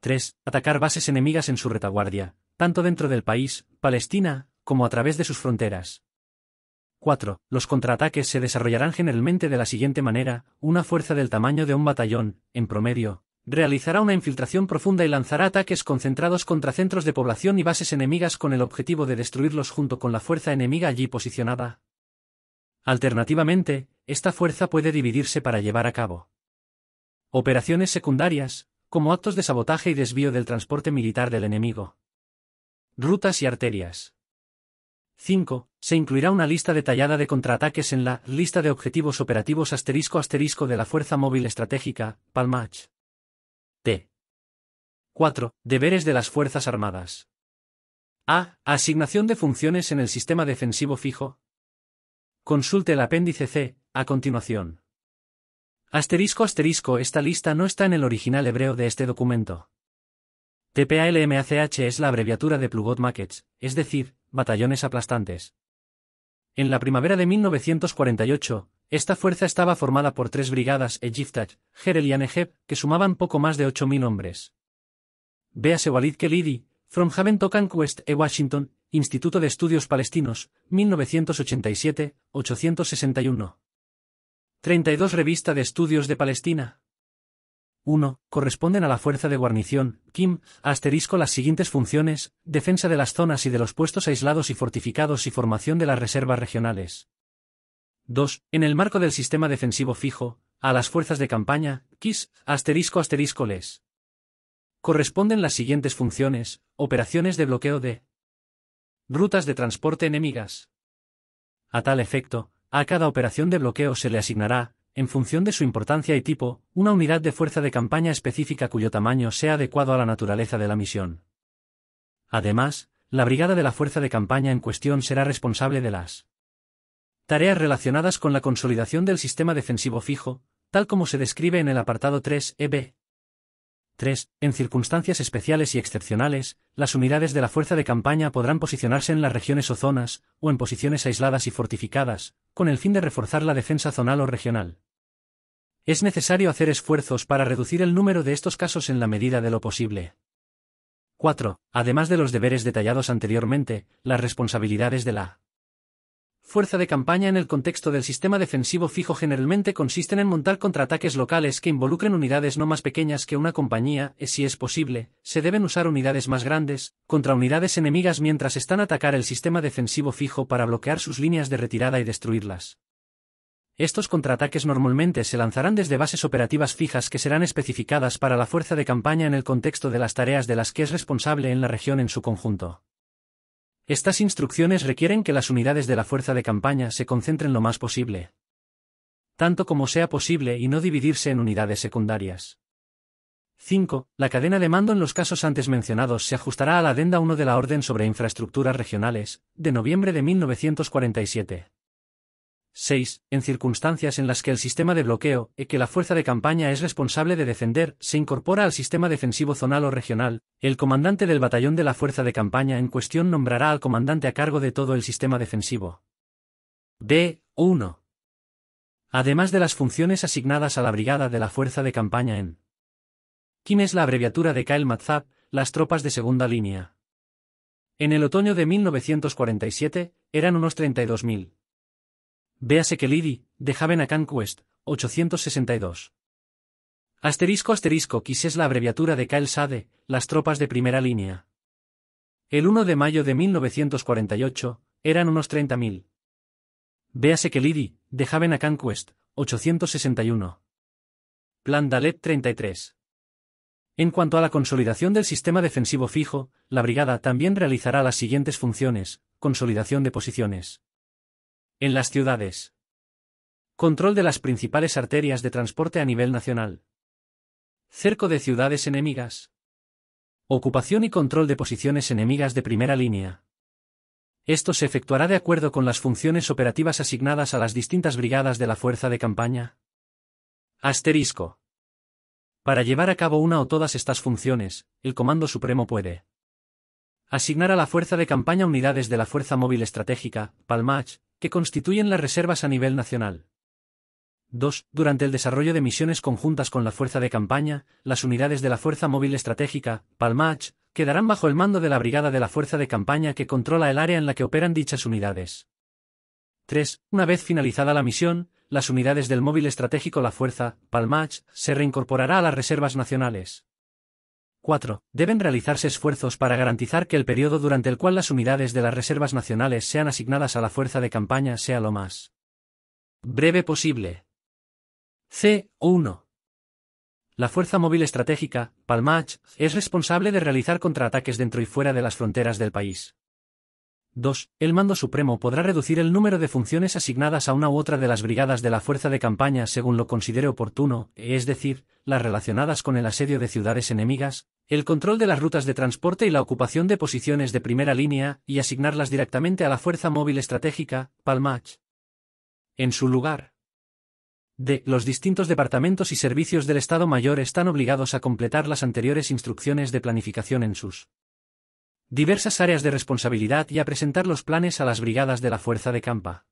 3. Atacar bases enemigas en su retaguardia, tanto dentro del país, Palestina, como a través de sus fronteras. 4. Los contraataques se desarrollarán generalmente de la siguiente manera, una fuerza del tamaño de un batallón, en promedio, Realizará una infiltración profunda y lanzará ataques concentrados contra centros de población y bases enemigas con el objetivo de destruirlos junto con la fuerza enemiga allí posicionada. Alternativamente, esta fuerza puede dividirse para llevar a cabo operaciones secundarias, como actos de sabotaje y desvío del transporte militar del enemigo. Rutas y arterias. 5. Se incluirá una lista detallada de contraataques en la lista de objetivos operativos asterisco asterisco de la Fuerza Móvil Estratégica, Palmach. T. 4. Deberes de las Fuerzas Armadas. A. Asignación de funciones en el sistema defensivo fijo. Consulte el apéndice C, a continuación. Asterisco asterisco esta lista no está en el original hebreo de este documento. TPALMACH es la abreviatura de Plugot Mackets, es decir, batallones aplastantes. En la primavera de 1948, esta fuerza estaba formada por tres brigadas Egiptaj, Jerel y Anegeb, que sumaban poco más de 8.000 hombres. Véase Walid Kelidi, From Haven to e Washington, Instituto de Estudios Palestinos, 1987, 861. 32 Revista de Estudios de Palestina. 1. Corresponden a la fuerza de guarnición, Kim, asterisco las siguientes funciones, defensa de las zonas y de los puestos aislados y fortificados y formación de las reservas regionales. 2. En el marco del sistema defensivo fijo, a las fuerzas de campaña, KIS, asterisco asterisco les. Corresponden las siguientes funciones, operaciones de bloqueo de rutas de transporte enemigas. A tal efecto, a cada operación de bloqueo se le asignará, en función de su importancia y tipo, una unidad de fuerza de campaña específica cuyo tamaño sea adecuado a la naturaleza de la misión. Además, la brigada de la fuerza de campaña en cuestión será responsable de las Tareas relacionadas con la consolidación del sistema defensivo fijo, tal como se describe en el apartado 3 EB. 3. En circunstancias especiales y excepcionales, las unidades de la fuerza de campaña podrán posicionarse en las regiones o zonas, o en posiciones aisladas y fortificadas, con el fin de reforzar la defensa zonal o regional. Es necesario hacer esfuerzos para reducir el número de estos casos en la medida de lo posible. 4. Además de los deberes detallados anteriormente, las responsabilidades de la fuerza de campaña en el contexto del sistema defensivo fijo generalmente consisten en montar contraataques locales que involucren unidades no más pequeñas que una compañía, y si es posible, se deben usar unidades más grandes, contra unidades enemigas mientras están atacar el sistema defensivo fijo para bloquear sus líneas de retirada y destruirlas. Estos contraataques normalmente se lanzarán desde bases operativas fijas que serán especificadas para la fuerza de campaña en el contexto de las tareas de las que es responsable en la región en su conjunto. Estas instrucciones requieren que las unidades de la fuerza de campaña se concentren lo más posible, tanto como sea posible y no dividirse en unidades secundarias. 5. La cadena de mando en los casos antes mencionados se ajustará a la Adenda 1 de la Orden sobre Infraestructuras Regionales, de noviembre de 1947. 6. En circunstancias en las que el sistema de bloqueo, y e que la fuerza de campaña es responsable de defender, se incorpora al sistema defensivo zonal o regional, el comandante del batallón de la fuerza de campaña en cuestión nombrará al comandante a cargo de todo el sistema defensivo. D. 1. Además de las funciones asignadas a la brigada de la fuerza de campaña en. Kim es la abreviatura de Kyle Matzab, las tropas de segunda línea? En el otoño de 1947, eran unos 32.000. Véase que Lidi, de Haven a 862. Asterisco asterisco quis es la abreviatura de Kyle Sade, las tropas de primera línea. El 1 de mayo de 1948, eran unos 30.000. Véase que lidi de Haven a 861. Plan Dalet 33. En cuanto a la consolidación del sistema defensivo fijo, la brigada también realizará las siguientes funciones, consolidación de posiciones. En las ciudades. Control de las principales arterias de transporte a nivel nacional. Cerco de ciudades enemigas. Ocupación y control de posiciones enemigas de primera línea. Esto se efectuará de acuerdo con las funciones operativas asignadas a las distintas brigadas de la fuerza de campaña. Asterisco. Para llevar a cabo una o todas estas funciones, el Comando Supremo puede asignar a la fuerza de campaña unidades de la Fuerza Móvil Estratégica, PALMACH, que constituyen las reservas a nivel nacional. 2. Durante el desarrollo de misiones conjuntas con la Fuerza de Campaña, las unidades de la Fuerza Móvil Estratégica, Palmach, quedarán bajo el mando de la Brigada de la Fuerza de Campaña que controla el área en la que operan dichas unidades. 3. Una vez finalizada la misión, las unidades del móvil estratégico La Fuerza, Palmach, se reincorporará a las reservas nacionales. 4. Deben realizarse esfuerzos para garantizar que el periodo durante el cual las unidades de las reservas nacionales sean asignadas a la fuerza de campaña sea lo más breve posible. C. 1. La Fuerza Móvil Estratégica, Palmach, es responsable de realizar contraataques dentro y fuera de las fronteras del país. 2. El mando supremo podrá reducir el número de funciones asignadas a una u otra de las brigadas de la fuerza de campaña según lo considere oportuno, es decir, las relacionadas con el asedio de ciudades enemigas, el control de las rutas de transporte y la ocupación de posiciones de primera línea, y asignarlas directamente a la fuerza móvil estratégica, Palmach. En su lugar. D. Los distintos departamentos y servicios del Estado Mayor están obligados a completar las anteriores instrucciones de planificación en sus diversas áreas de responsabilidad y a presentar los planes a las brigadas de la Fuerza de Campa.